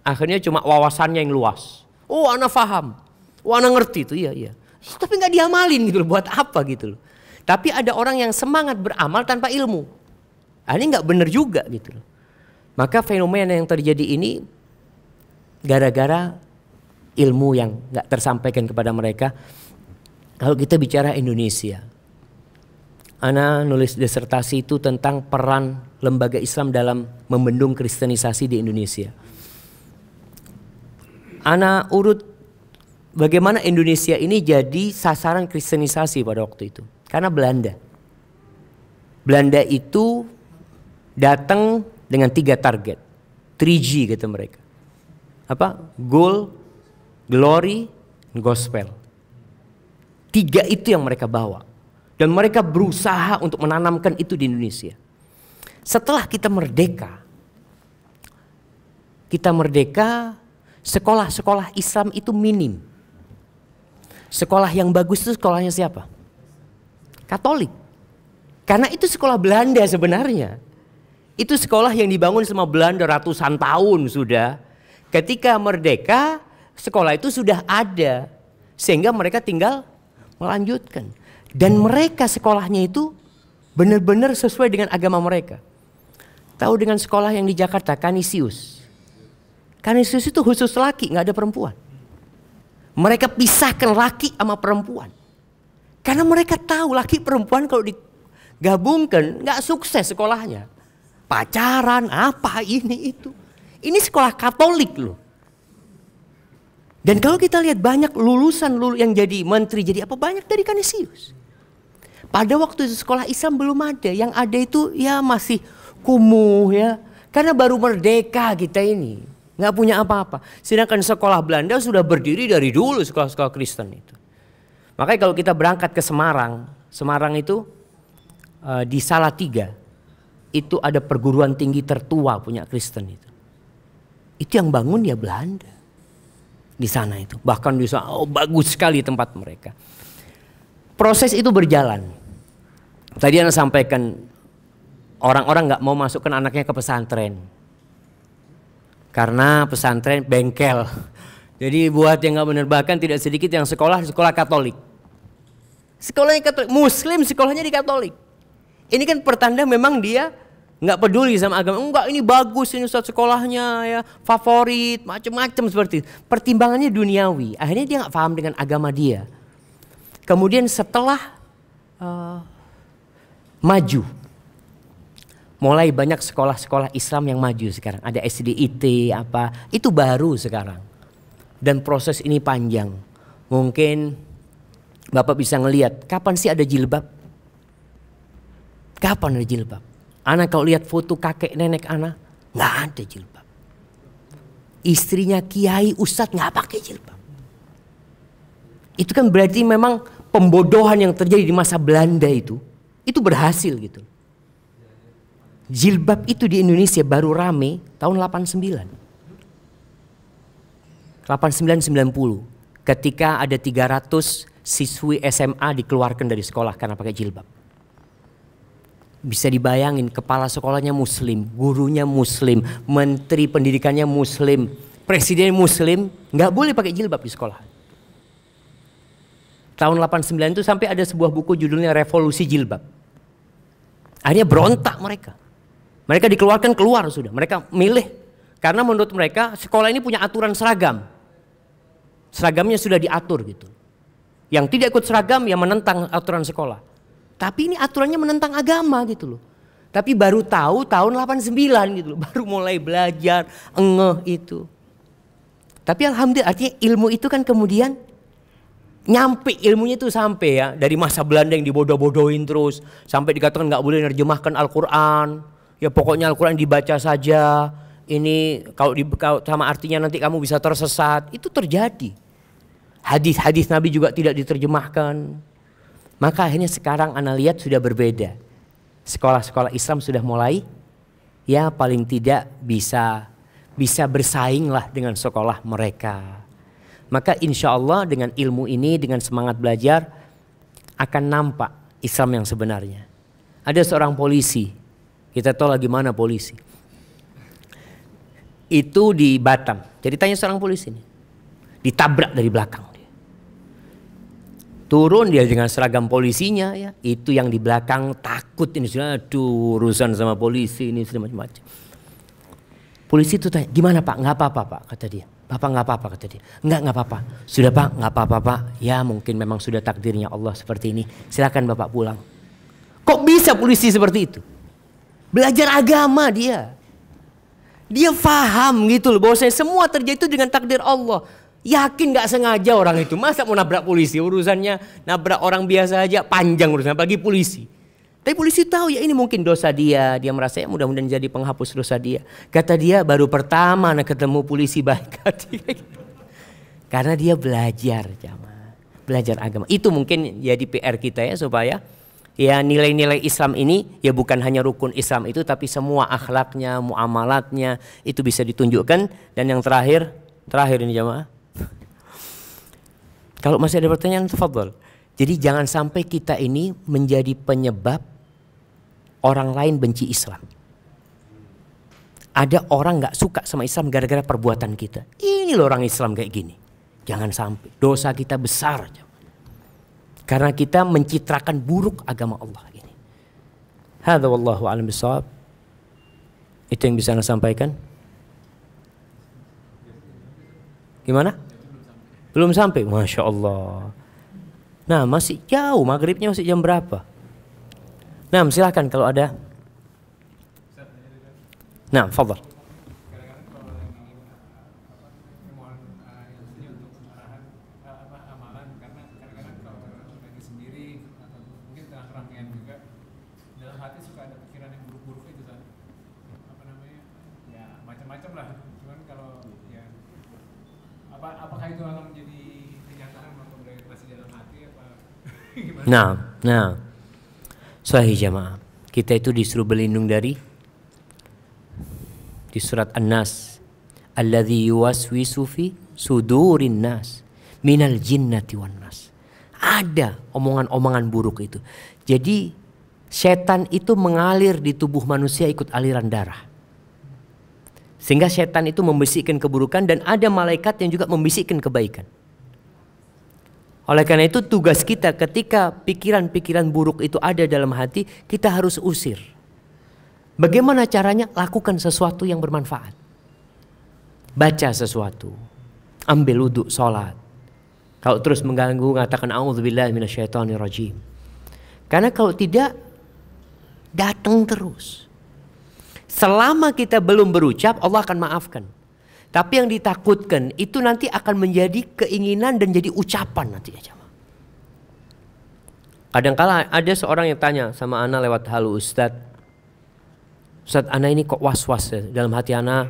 Akhirnya cuma wawasannya yang luas. Oh, anak faham. Oh, anak ngerti itu. Iya, iya. Tapi nggak diamalin gitu loh. Buat apa gitu loh. Tapi ada orang yang semangat beramal tanpa ilmu. Nah, ini nggak benar juga gitu loh. Maka fenomena yang terjadi ini gara-gara ilmu yang nggak tersampaikan kepada mereka. Kalau kita bicara Indonesia, Ana nulis disertasi itu tentang peran lembaga Islam dalam membendung kristenisasi di Indonesia. Ana urut bagaimana Indonesia ini jadi sasaran kristenisasi pada waktu itu. Karena Belanda. Belanda itu datang dengan tiga target. 3G kata mereka. Apa? Goal, glory, gospel. Tiga itu yang mereka bawa. Dan mereka berusaha untuk menanamkan itu di Indonesia. Setelah kita merdeka, kita merdeka, sekolah-sekolah Islam itu minim. Sekolah yang bagus itu sekolahnya siapa? Katolik. Karena itu sekolah Belanda sebenarnya. Itu sekolah yang dibangun sama Belanda ratusan tahun sudah. Ketika merdeka, sekolah itu sudah ada. Sehingga mereka tinggal melanjutkan. Dan mereka sekolahnya itu benar-benar sesuai dengan agama mereka. Tahu dengan sekolah yang di Jakarta, Kanisius. Kanisius itu khusus laki, nggak ada perempuan. Mereka pisahkan laki sama perempuan. Karena mereka tahu laki perempuan kalau digabungkan nggak sukses sekolahnya. Pacaran, apa ini itu. Ini sekolah katolik loh. Dan kalau kita lihat banyak lulusan lulu yang jadi menteri, jadi apa banyak dari Kanisius. Pada waktu itu sekolah Islam belum ada, yang ada itu ya masih kumuh ya. Karena baru merdeka kita ini. Nggak punya apa-apa. Sedangkan sekolah Belanda sudah berdiri dari dulu sekolah-sekolah Kristen itu. Makanya kalau kita berangkat ke Semarang, Semarang itu uh, di Salatiga itu ada perguruan tinggi tertua punya Kristen itu. Itu yang bangun ya Belanda di sana itu. Bahkan bisa oh, bagus sekali tempat mereka. Proses itu berjalan. Tadi Anda sampaikan orang-orang nggak mau masukkan anaknya ke pesantren karena pesantren bengkel. Jadi buat yang nggak menerbakan tidak sedikit yang sekolah sekolah Katolik. Sekolahnya Katolik, Muslim sekolahnya di Katolik. Ini kan pertanda memang dia nggak peduli sama agama. Enggak ini bagus ini ustadz sekolahnya ya favorit macam-macam seperti itu. Pertimbangannya duniawi. Akhirnya dia nggak paham dengan agama dia. Kemudian setelah uh, maju mulai banyak sekolah-sekolah Islam yang maju sekarang. Ada SDIT apa, itu baru sekarang. Dan proses ini panjang. Mungkin Bapak bisa ngelihat kapan sih ada jilbab? Kapan ada jilbab? Anak kau lihat foto kakek nenek anak, nggak ada jilbab. Istrinya kiai ustadz nggak pakai jilbab. Itu kan berarti memang pembodohan yang terjadi di masa Belanda itu, itu berhasil gitu. Jilbab itu di Indonesia baru rame tahun 89. 89 90 ketika ada 300 siswi SMA dikeluarkan dari sekolah karena pakai jilbab. Bisa dibayangin kepala sekolahnya muslim, gurunya muslim, menteri pendidikannya muslim, presiden muslim, nggak boleh pakai jilbab di sekolah. Tahun 89 itu sampai ada sebuah buku judulnya Revolusi Jilbab. Akhirnya berontak mereka. Mereka dikeluarkan keluar sudah. Mereka milih karena menurut mereka sekolah ini punya aturan seragam. Seragamnya sudah diatur gitu. Yang tidak ikut seragam yang menentang aturan sekolah. Tapi ini aturannya menentang agama gitu loh. Tapi baru tahu tahun 89 gitu loh, baru mulai belajar ngeh itu. Tapi alhamdulillah artinya ilmu itu kan kemudian nyampe ilmunya itu sampai ya dari masa Belanda yang dibodoh-bodohin terus sampai dikatakan nggak boleh nerjemahkan Al-Qur'an, ya pokoknya Al-Quran dibaca saja, ini kalau di sama artinya nanti kamu bisa tersesat, itu terjadi. Hadis-hadis Nabi juga tidak diterjemahkan. Maka akhirnya sekarang Anda lihat sudah berbeda. Sekolah-sekolah Islam sudah mulai ya paling tidak bisa bisa lah dengan sekolah mereka. Maka insya Allah dengan ilmu ini, dengan semangat belajar akan nampak Islam yang sebenarnya. Ada seorang polisi kita tahu lagi mana polisi. Itu di Batam. Jadi tanya seorang polisi ini. Ditabrak dari belakang dia. Turun dia dengan seragam polisinya ya. Itu yang di belakang takut ini sudah aduh urusan sama polisi ini sudah macam-macam. Polisi itu tanya, gimana pak? Nggak apa-apa pak, kata dia. Bapak nggak apa-apa kata dia. Enggak nggak apa-apa. Sudah pak nggak apa-apa pak. Ya mungkin memang sudah takdirnya Allah seperti ini. Silakan bapak pulang. Kok bisa polisi seperti itu? Belajar agama dia. Dia faham gitu loh bahwasanya semua terjadi itu dengan takdir Allah. Yakin gak sengaja orang itu masa mau nabrak polisi urusannya nabrak orang biasa aja panjang urusannya apalagi polisi. Tapi polisi tahu ya ini mungkin dosa dia. Dia merasa ya mudah-mudahan jadi penghapus dosa dia. Kata dia baru pertama nak ketemu polisi baik hati. Karena dia belajar belajar agama. Itu mungkin jadi PR kita ya supaya ya nilai-nilai Islam ini ya bukan hanya rukun Islam itu tapi semua akhlaknya, muamalatnya itu bisa ditunjukkan dan yang terakhir terakhir ini jamaah. Kalau masih ada pertanyaan tafadhol. Jadi jangan sampai kita ini menjadi penyebab orang lain benci Islam. Ada orang nggak suka sama Islam gara-gara perbuatan kita. Ini loh orang Islam kayak gini. Jangan sampai. Dosa kita besar. Jamaah. Karena kita mencitrakan buruk agama Allah ini. Hadza wallahu a'lam bisawab. Itu yang bisa saya sampaikan. Gimana? Belum sampai. Masya Allah. Nah masih jauh maghribnya masih jam berapa? Nah silahkan kalau ada. Nah, fadal. Nah, nah. Sahih jamaah. Kita itu disuruh berlindung dari di surat An-Nas, "Alladzi yuwaswisu sufi sudurin nas minal jinnati wan nas." Ada omongan-omongan buruk itu. Jadi setan itu mengalir di tubuh manusia ikut aliran darah. Sehingga setan itu membisikkan keburukan dan ada malaikat yang juga membisikkan kebaikan. Oleh karena itu tugas kita ketika pikiran-pikiran buruk itu ada dalam hati, kita harus usir. Bagaimana caranya? Lakukan sesuatu yang bermanfaat. Baca sesuatu. Ambil wudhu, sholat. Kalau terus mengganggu, mengatakan rajim. Karena kalau tidak, datang terus. Selama kita belum berucap, Allah akan maafkan. Tapi yang ditakutkan itu nanti akan menjadi keinginan dan jadi ucapan nantinya jamaah. Kadangkala ada seorang yang tanya sama Ana lewat halu Ustad. Ustad Ana ini kok was-was ya? dalam hati Ana.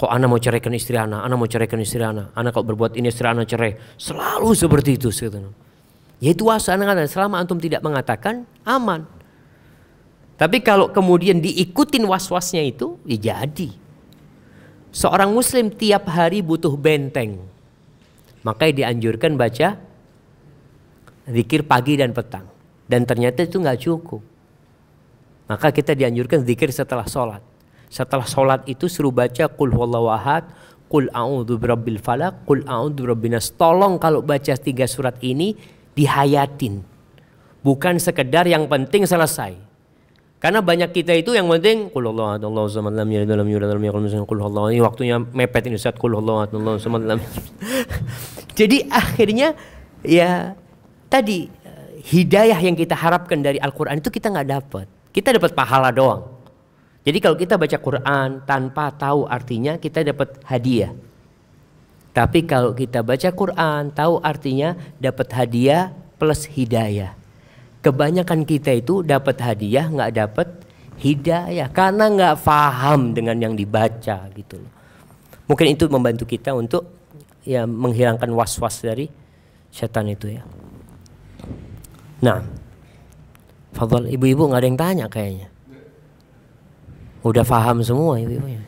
Kok Ana mau ceraikan istri Ana, Ana mau ceraikan istri Ana. Ana kok berbuat ini istri Ana cerai. Selalu seperti itu. Gitu. Yaitu was Ana kata, selama antum tidak mengatakan aman. Tapi kalau kemudian diikutin was-wasnya itu, ya jadi. Seorang muslim tiap hari butuh benteng. Makanya dianjurkan baca zikir pagi dan petang. Dan ternyata itu nggak cukup. Maka kita dianjurkan zikir setelah sholat. Setelah sholat itu suruh baca kul huwallahu ahad, kul a'udhu birabbil falak, kul a'udhu birabbinas. Tolong kalau baca tiga surat ini dihayatin. Bukan sekedar yang penting selesai karena banyak kita itu yang penting Allah misalnya ini waktunya mepet ini saat Allah Jadi akhirnya ya tadi hidayah yang kita harapkan dari Al-Qur'an itu kita nggak dapat. Kita dapat pahala doang. Jadi kalau kita baca Quran tanpa tahu artinya kita dapat hadiah. Tapi kalau kita baca Quran tahu artinya dapat hadiah plus hidayah. Kebanyakan kita itu dapat hadiah nggak dapat hidayah karena nggak paham dengan yang dibaca gitu loh. Mungkin itu membantu kita untuk ya menghilangkan was-was dari setan itu ya. Nah, Fadol ibu-ibu nggak ada yang tanya kayaknya. Udah paham semua ibu-ibunya.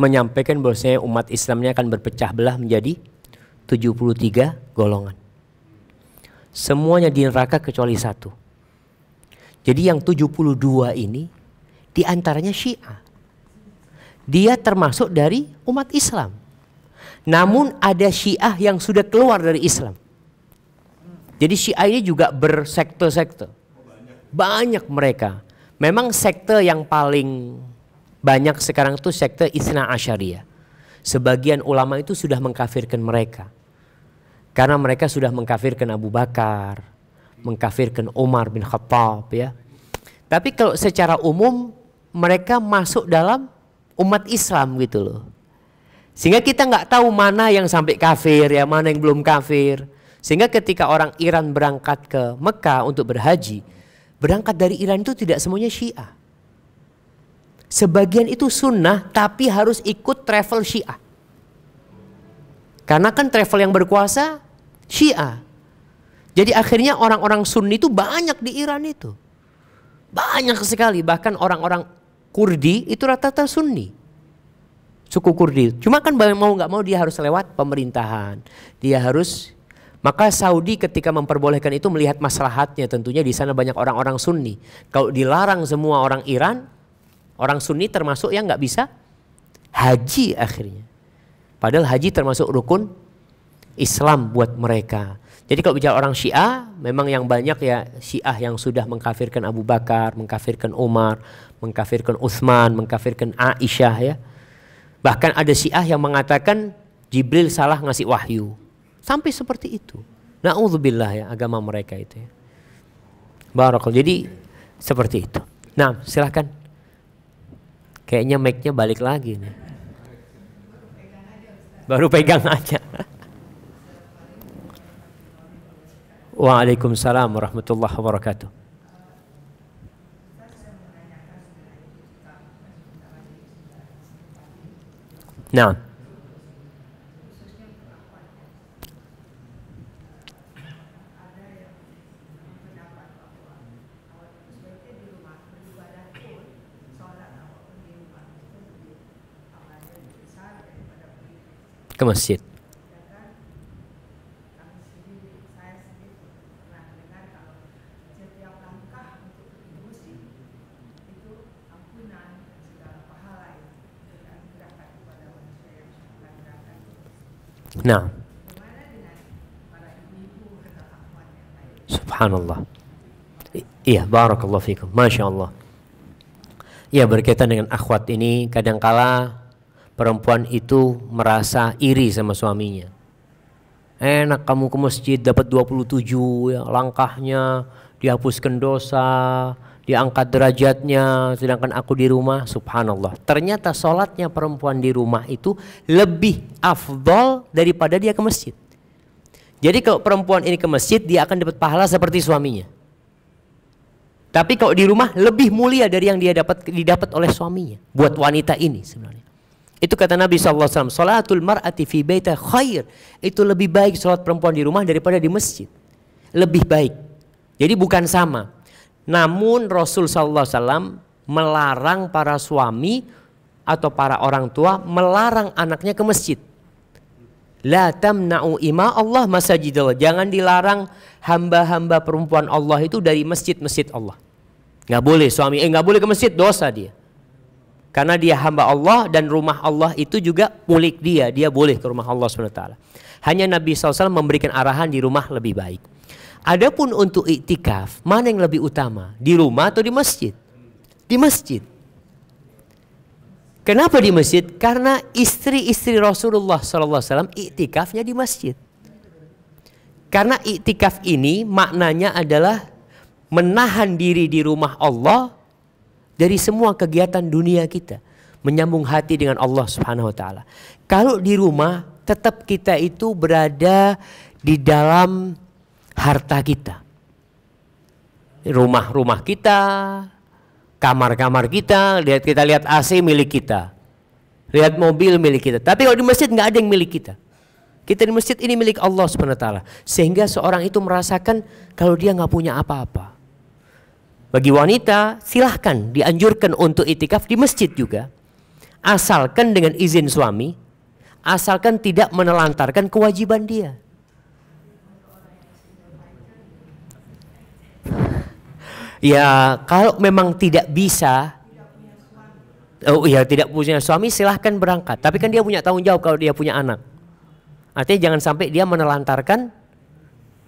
menyampaikan bahwasanya umat Islamnya akan berpecah belah menjadi 73 golongan. Semuanya di neraka kecuali satu. Jadi yang 72 ini antaranya Syiah. Dia termasuk dari umat Islam. Namun ada Syiah yang sudah keluar dari Islam. Jadi Syiah ini juga bersekte-sekte. Banyak mereka. Memang sekte yang paling banyak sekarang tuh sekte Isna Asyariah. Sebagian ulama itu sudah mengkafirkan mereka. Karena mereka sudah mengkafirkan Abu Bakar, mengkafirkan Umar bin Khattab ya. Tapi kalau secara umum mereka masuk dalam umat Islam gitu loh. Sehingga kita nggak tahu mana yang sampai kafir ya, mana yang belum kafir. Sehingga ketika orang Iran berangkat ke Mekah untuk berhaji, berangkat dari Iran itu tidak semuanya Syiah. Sebagian itu sunnah tapi harus ikut travel syiah. Karena kan travel yang berkuasa syiah. Jadi akhirnya orang-orang sunni itu banyak di Iran itu. Banyak sekali bahkan orang-orang Kurdi itu rata-rata sunni suku Kurdi. Cuma kan mau nggak mau dia harus lewat pemerintahan. Dia harus maka Saudi ketika memperbolehkan itu melihat maslahatnya tentunya di sana banyak orang-orang Sunni. Kalau dilarang semua orang Iran, Orang Sunni termasuk yang nggak bisa haji akhirnya. Padahal haji termasuk rukun Islam buat mereka. Jadi kalau bicara orang Syiah, memang yang banyak ya Syiah yang sudah mengkafirkan Abu Bakar, mengkafirkan Umar, mengkafirkan Utsman, mengkafirkan Aisyah ya. Bahkan ada Syiah yang mengatakan Jibril salah ngasih wahyu. Sampai seperti itu. Nauzubillah ya agama mereka itu ya. Barakul. Jadi seperti itu. Nah, silahkan. Kayaknya mic-nya balik lagi nih. Baru pegang aja. Waalaikumsalam warahmatullahi wabarakatuh. Nah. ke masjid. Nah. Subhanallah. Iya, barakallahu fikum. Masya Allah. Ya, berkaitan dengan akhwat ini kadangkala perempuan itu merasa iri sama suaminya. Enak kamu ke masjid dapat 27 ya, langkahnya, dihapuskan dosa, diangkat derajatnya, sedangkan aku di rumah, subhanallah. Ternyata sholatnya perempuan di rumah itu lebih afdol daripada dia ke masjid. Jadi kalau perempuan ini ke masjid, dia akan dapat pahala seperti suaminya. Tapi kalau di rumah lebih mulia dari yang dia dapat didapat oleh suaminya buat wanita ini sebenarnya. Itu kata Nabi SAW, Salatul mar'ati fi baita khair. Itu lebih baik sholat perempuan di rumah daripada di masjid. Lebih baik. Jadi bukan sama. Namun Rasul SAW melarang para suami atau para orang tua melarang anaknya ke masjid. La tamna'u ima Allah masajidallah. Jangan dilarang hamba-hamba perempuan Allah itu dari masjid-masjid Allah. Nggak boleh suami, eh nggak boleh ke masjid, dosa dia. Karena dia hamba Allah dan rumah Allah itu juga milik dia. Dia boleh ke rumah Allah SWT. Hanya Nabi SAW memberikan arahan di rumah lebih baik. Adapun untuk iktikaf, mana yang lebih utama? Di rumah atau di masjid? Di masjid. Kenapa di masjid? Karena istri-istri Rasulullah SAW iktikafnya di masjid. Karena iktikaf ini maknanya adalah menahan diri di rumah Allah dari semua kegiatan dunia kita menyambung hati dengan Allah Subhanahu wa taala. Kalau di rumah tetap kita itu berada di dalam harta kita. Rumah-rumah kita, kamar-kamar kita, lihat kita lihat AC milik kita. Lihat mobil milik kita. Tapi kalau di masjid nggak ada yang milik kita. Kita di masjid ini milik Allah Subhanahu wa taala. Sehingga seorang itu merasakan kalau dia nggak punya apa-apa. Bagi wanita silahkan dianjurkan untuk itikaf di masjid juga. Asalkan dengan izin suami, asalkan tidak menelantarkan kewajiban dia. Ya kalau memang tidak bisa Oh iya tidak punya suami silahkan berangkat Tapi kan dia punya tanggung jawab kalau dia punya anak Artinya jangan sampai dia menelantarkan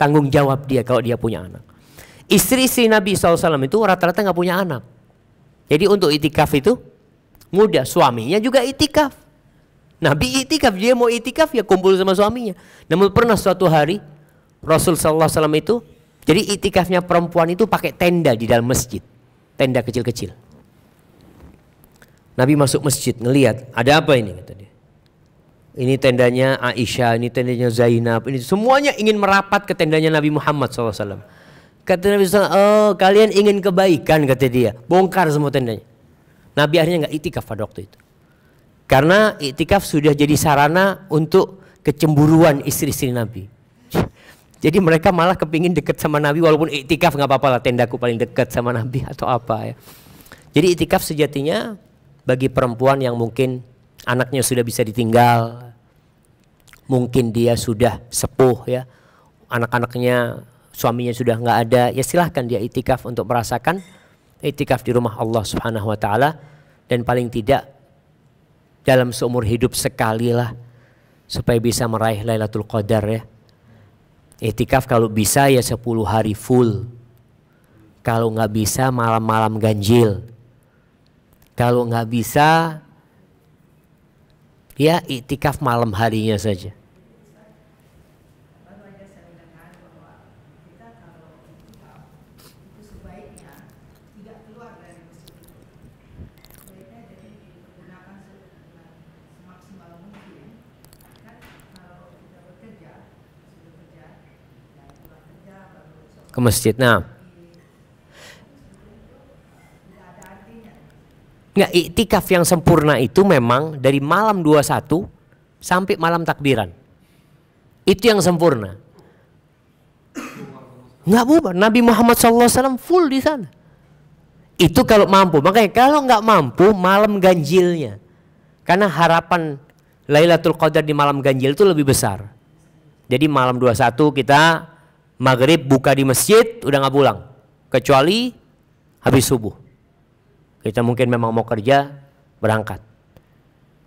tanggung jawab dia kalau dia punya anak Istri-istri Nabi SAW itu rata-rata nggak punya anak. Jadi untuk itikaf itu mudah. Suaminya juga itikaf. Nabi itikaf, dia mau itikaf ya kumpul sama suaminya. Namun pernah suatu hari Rasul SAW itu, jadi itikafnya perempuan itu pakai tenda di dalam masjid. Tenda kecil-kecil. Nabi masuk masjid ngelihat ada apa ini Ini tendanya Aisyah, ini tendanya Zainab, ini semuanya ingin merapat ke tendanya Nabi Muhammad SAW. Kata Nabi SAW, oh kalian ingin kebaikan kata dia. Bongkar semua tendanya. Nabi akhirnya nggak itikaf pada waktu itu. Karena itikaf sudah jadi sarana untuk kecemburuan istri-istri Nabi. Jadi mereka malah kepingin dekat sama Nabi walaupun itikaf nggak apa-apa lah tendaku paling dekat sama Nabi atau apa ya. Jadi itikaf sejatinya bagi perempuan yang mungkin anaknya sudah bisa ditinggal, mungkin dia sudah sepuh ya, anak-anaknya suaminya sudah nggak ada, ya silahkan dia itikaf untuk merasakan itikaf di rumah Allah Subhanahu wa taala dan paling tidak dalam seumur hidup sekali lah supaya bisa meraih Lailatul Qadar ya. Itikaf kalau bisa ya 10 hari full. Kalau nggak bisa malam-malam ganjil. Kalau nggak bisa ya itikaf malam harinya saja. ke masjid. Nah, Nggak, iktikaf yang sempurna itu memang dari malam 21 sampai malam takbiran. Itu yang sempurna. Nggak bubar. Nabi Muhammad SAW full di sana. Itu kalau mampu. Makanya kalau nggak mampu, malam ganjilnya. Karena harapan Lailatul Qadar di malam ganjil itu lebih besar. Jadi malam 21 kita maghrib buka di masjid udah nggak pulang kecuali habis subuh kita mungkin memang mau kerja berangkat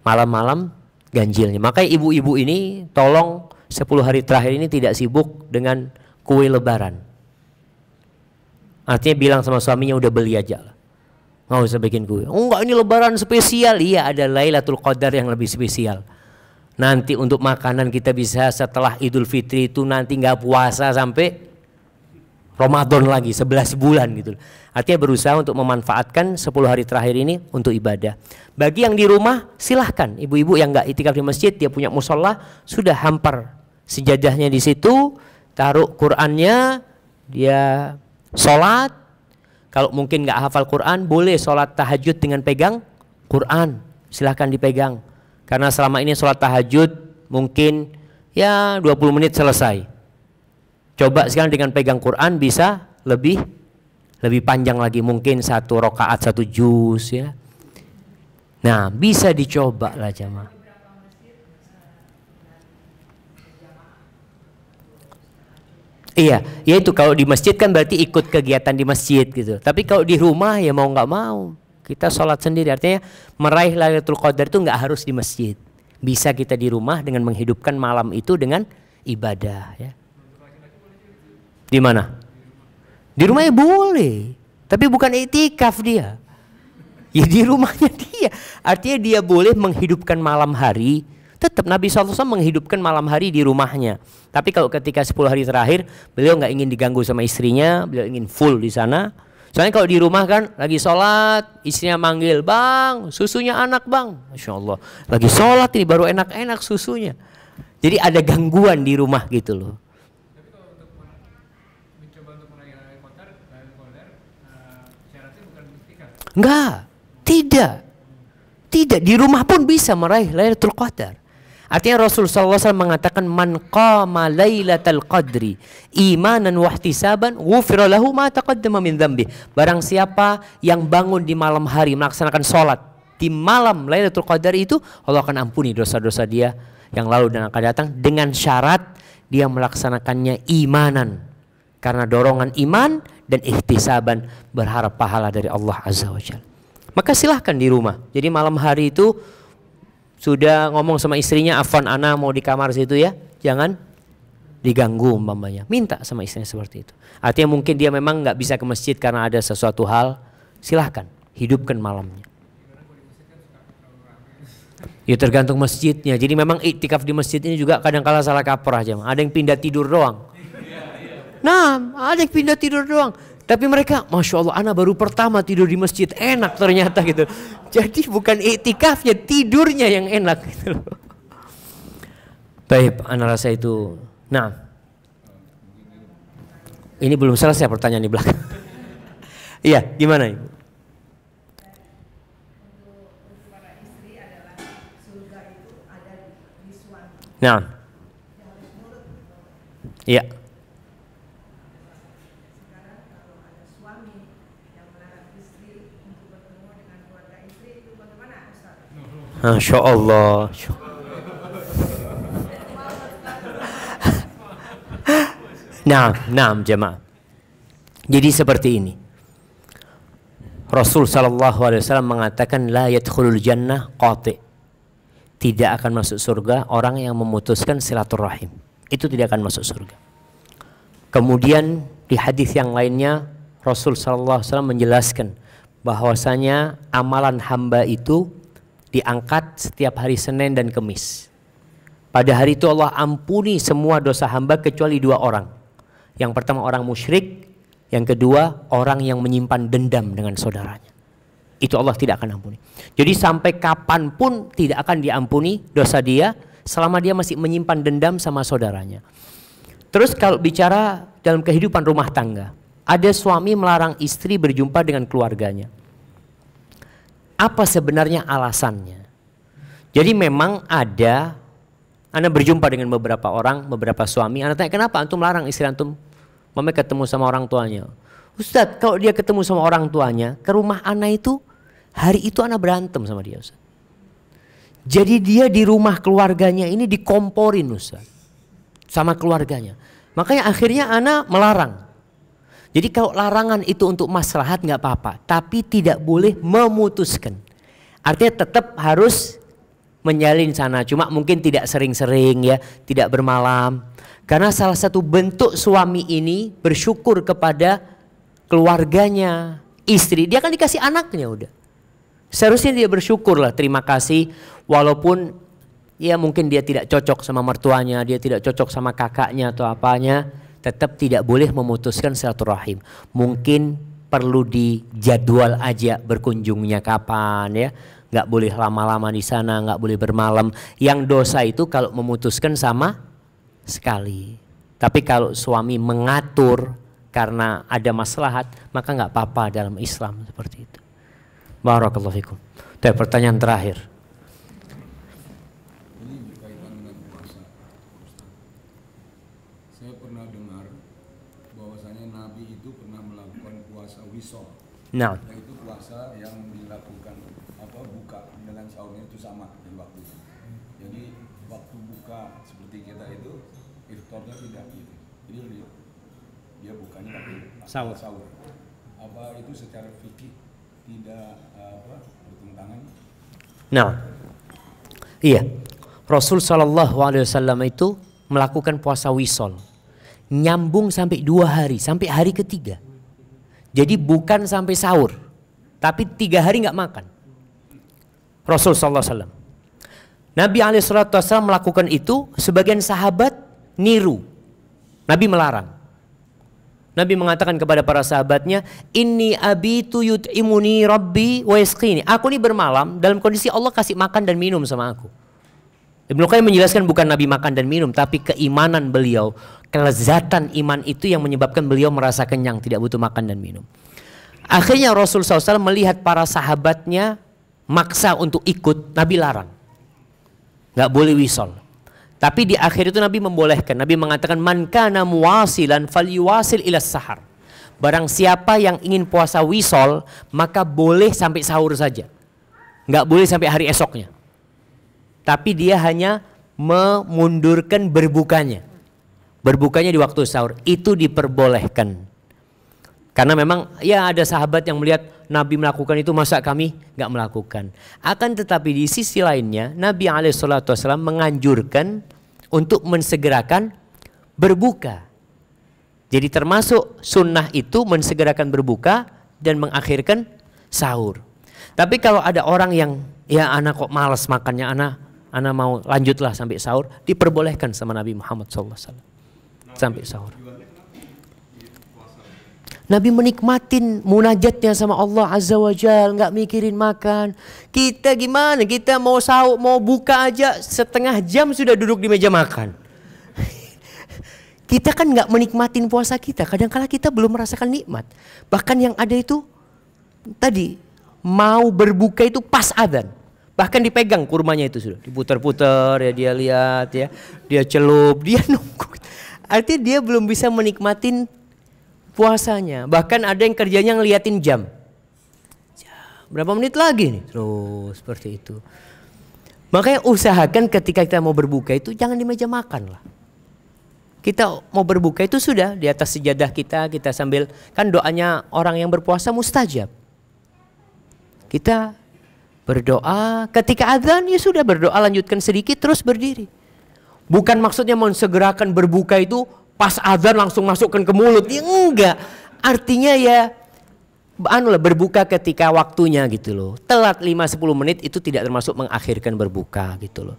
malam-malam ganjilnya makanya ibu-ibu ini tolong 10 hari terakhir ini tidak sibuk dengan kue lebaran artinya bilang sama suaminya udah beli aja lah nggak usah bikin kue oh, enggak ini lebaran spesial iya ada Lailatul Qadar yang lebih spesial Nanti untuk makanan kita bisa setelah Idul Fitri itu nanti nggak puasa sampai Ramadan lagi 11 bulan gitu. Artinya berusaha untuk memanfaatkan 10 hari terakhir ini untuk ibadah. Bagi yang di rumah silahkan ibu-ibu yang nggak itikaf di masjid dia punya musola sudah hampar sejajahnya di situ taruh Qurannya dia sholat kalau mungkin nggak hafal Quran boleh sholat tahajud dengan pegang Quran silahkan dipegang karena selama ini sholat tahajud mungkin ya 20 menit selesai. Coba sekarang dengan pegang Quran bisa lebih lebih panjang lagi mungkin satu rokaat satu juz ya. Nah bisa dicoba lah jamaah. Iya, ya itu kalau di masjid kan berarti ikut kegiatan di masjid gitu. Tapi kalau di rumah ya mau nggak mau. Kita sholat sendiri artinya meraih Lailatul Qadar itu nggak harus di masjid. Bisa kita di rumah dengan menghidupkan malam itu dengan ibadah. Ya. Di mana? Di rumah ya boleh, tapi bukan itikaf dia. Ya di rumahnya dia. Artinya dia boleh menghidupkan malam hari. Tetap Nabi SAW menghidupkan malam hari di rumahnya. Tapi kalau ketika 10 hari terakhir, beliau nggak ingin diganggu sama istrinya, beliau ingin full di sana Soalnya kalau di rumah kan lagi sholat, istrinya manggil, bang, susunya anak bang. Masya Allah. Lagi sholat ini baru enak-enak susunya. Jadi ada gangguan di rumah gitu loh. Eh, Enggak, tidak. Tidak, di rumah pun bisa meraih Lailatul Qadar. Artinya Rasul SAW mengatakan man qama lailatal qadri imanan ihtisaban ghufira lahu ma taqaddama min dzambi. Barang siapa yang bangun di malam hari melaksanakan salat di malam Lailatul Qadar itu Allah akan ampuni dosa-dosa dia yang lalu dan akan datang dengan syarat dia melaksanakannya imanan karena dorongan iman dan ihtisaban berharap pahala dari Allah Azza wa Jalla. Maka silahkan di rumah. Jadi malam hari itu sudah ngomong sama istrinya Afan Ana mau di kamar situ ya jangan diganggu umpamanya minta sama istrinya seperti itu artinya mungkin dia memang nggak bisa ke masjid karena ada sesuatu hal silahkan hidupkan malamnya ya tergantung masjidnya jadi memang iktikaf di masjid ini juga kadang kala salah kaprah aja ada yang pindah tidur doang nah ada yang pindah tidur doang tapi mereka, Masya Allah, anak baru pertama tidur di masjid, enak ternyata gitu. Jadi bukan itikafnya, tidurnya yang enak gitu Baik, anak rasa itu. Nah, ini belum selesai pertanyaan di belakang. iya, gimana Ibu? Nah. Iya. Masya Allah. Nah, nah jemaah. Jadi seperti ini. Rasul SAW mengatakan la yadkhulul jannah qati. Tidak akan masuk surga orang yang memutuskan silaturahim. Itu tidak akan masuk surga. Kemudian di hadis yang lainnya Rasul SAW menjelaskan bahwasanya amalan hamba itu diangkat setiap hari Senin dan Kemis. Pada hari itu Allah ampuni semua dosa hamba kecuali dua orang. Yang pertama orang musyrik, yang kedua orang yang menyimpan dendam dengan saudaranya. Itu Allah tidak akan ampuni. Jadi sampai kapanpun tidak akan diampuni dosa dia selama dia masih menyimpan dendam sama saudaranya. Terus kalau bicara dalam kehidupan rumah tangga, ada suami melarang istri berjumpa dengan keluarganya apa sebenarnya alasannya. Jadi memang ada Anda berjumpa dengan beberapa orang, beberapa suami, Anda tanya kenapa antum larang istri antum mami ketemu sama orang tuanya. Ustadz, kalau dia ketemu sama orang tuanya, ke rumah Ana itu hari itu Ana berantem sama dia, Jadi dia di rumah keluarganya ini dikomporin Ustadz. Sama keluarganya. Makanya akhirnya Ana melarang. Jadi kalau larangan itu untuk maslahat nggak apa-apa, tapi tidak boleh memutuskan. Artinya tetap harus menyalin sana, cuma mungkin tidak sering-sering ya, tidak bermalam. Karena salah satu bentuk suami ini bersyukur kepada keluarganya, istri. Dia kan dikasih anaknya udah. Seharusnya dia bersyukur lah, terima kasih. Walaupun ya mungkin dia tidak cocok sama mertuanya, dia tidak cocok sama kakaknya atau apanya tetap tidak boleh memutuskan silaturahim. Mungkin perlu dijadwal aja berkunjungnya kapan ya. Nggak boleh lama-lama di sana, nggak boleh bermalam. Yang dosa itu kalau memutuskan sama sekali. Tapi kalau suami mengatur karena ada maslahat, maka nggak apa-apa dalam Islam seperti itu. Barakallahu fikum. Dan pertanyaan terakhir. Nah. nah. Itu puasa yang dilakukan apa buka dengan sahurnya itu sama dengan waktu. Jadi waktu buka seperti kita itu iftarnya tidak gitu. Jadi dia, dia bukannya tapi sahur. sahur. Apa itu secara fikih tidak apa bertentangan? Nah. Iya. Rasul Shallallahu Alaihi Wasallam itu melakukan puasa wisol, nyambung sampai dua hari, sampai hari ketiga. Jadi bukan sampai sahur, tapi tiga hari nggak makan. Rasul Sallallahu Alaihi Wasallam. Nabi Alaihissalam melakukan itu, sebagian sahabat niru. Nabi melarang. Nabi mengatakan kepada para sahabatnya, ini abi tuyut imuni robi waiskini. ini. Aku ini bermalam dalam kondisi Allah kasih makan dan minum sama aku. Ibnu Qayyim menjelaskan bukan Nabi makan dan minum, tapi keimanan beliau kelezatan iman itu yang menyebabkan beliau merasa kenyang, tidak butuh makan dan minum. Akhirnya Rasul SAW melihat para sahabatnya maksa untuk ikut, Nabi larang. Gak boleh wisol. Tapi di akhir itu Nabi membolehkan. Nabi mengatakan, Man kana muwasilan fal yuwasil ila sahar. Barang siapa yang ingin puasa wisol, maka boleh sampai sahur saja. Nggak boleh sampai hari esoknya. Tapi dia hanya memundurkan berbukanya berbukanya di waktu sahur itu diperbolehkan. Karena memang ya ada sahabat yang melihat Nabi melakukan itu masa kami nggak melakukan. Akan tetapi di sisi lainnya Nabi Alaihissalam menganjurkan untuk mensegerakan berbuka. Jadi termasuk sunnah itu mensegerakan berbuka dan mengakhirkan sahur. Tapi kalau ada orang yang ya anak kok males makannya anak anak mau lanjutlah sampai sahur diperbolehkan sama Nabi Muhammad SAW sampai sahur. Nabi menikmatin munajatnya sama Allah Azza wa Jal, nggak mikirin makan. Kita gimana? Kita mau sahur, mau buka aja setengah jam sudah duduk di meja makan. kita kan nggak menikmatin puasa kita. kadang-kala kita belum merasakan nikmat. Bahkan yang ada itu tadi mau berbuka itu pas adzan. Bahkan dipegang kurmanya itu sudah diputar-putar ya dia lihat ya, dia celup, dia nunggu. Artinya dia belum bisa menikmatin puasanya. Bahkan ada yang kerjanya ngeliatin jam. Berapa menit lagi nih? Terus seperti itu. Makanya usahakan ketika kita mau berbuka itu jangan di meja makan lah. Kita mau berbuka itu sudah di atas sejadah kita, kita sambil kan doanya orang yang berpuasa mustajab. Kita berdoa ketika azan ya sudah berdoa lanjutkan sedikit terus berdiri. Bukan maksudnya mensegerakan berbuka itu pas azan langsung masukkan ke mulut. Ya enggak. Artinya ya anu lah berbuka ketika waktunya gitu loh. Telat 5 10 menit itu tidak termasuk mengakhirkan berbuka gitu loh.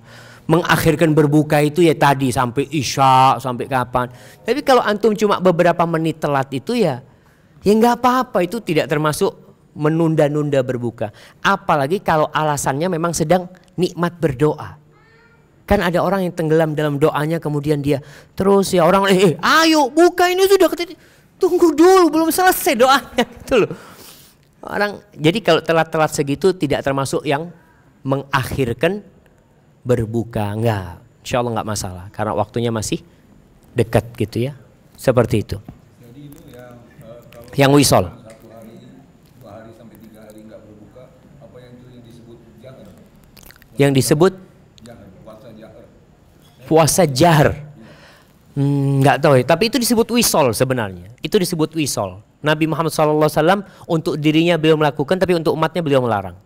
Mengakhirkan berbuka itu ya tadi sampai isya, sampai kapan. Tapi kalau antum cuma beberapa menit telat itu ya ya enggak apa-apa itu tidak termasuk menunda-nunda berbuka. Apalagi kalau alasannya memang sedang nikmat berdoa. Kan ada orang yang tenggelam dalam doanya kemudian dia terus ya orang eh, eh ayo buka ini sudah tunggu dulu belum selesai doanya gitu loh. Orang jadi kalau telat-telat segitu tidak termasuk yang mengakhirkan berbuka enggak. Insya Allah enggak masalah karena waktunya masih dekat gitu ya. Seperti itu. Jadi itu yang uh, yang wisol. yang disebut puasa jahar. Hmm, nggak hmm, tahu ya, tapi itu disebut wisol sebenarnya. Itu disebut wisol. Nabi Muhammad SAW untuk dirinya beliau melakukan, tapi untuk umatnya beliau melarang.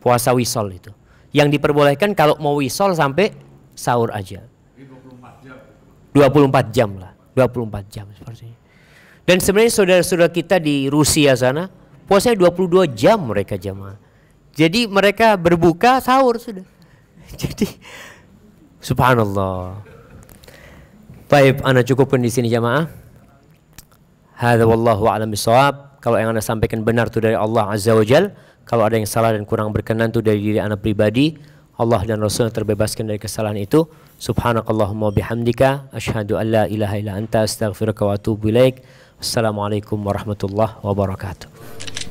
Puasa wisol itu. Yang diperbolehkan kalau mau wisol sampai sahur aja. 24 jam lah, 24 jam sepertinya. Dan sebenarnya saudara-saudara kita di Rusia sana, puasanya 22 jam mereka jamaah. Jadi mereka berbuka sahur sudah. Jadi Subhanallah. Baik, ana cukupkan di sini jamaah. Hadza wallahu a'lam bisawab. Kalau yang anda sampaikan benar itu dari Allah Azza wa Jal. Kalau ada yang salah dan kurang berkenan itu dari diri anda pribadi. Allah dan Rasul terbebaskan dari kesalahan itu. Subhanakallahumma bihamdika. Ashadu an la ilaha anta astaghfiruka wa atubu ilaik. Assalamualaikum warahmatullahi wabarakatuh.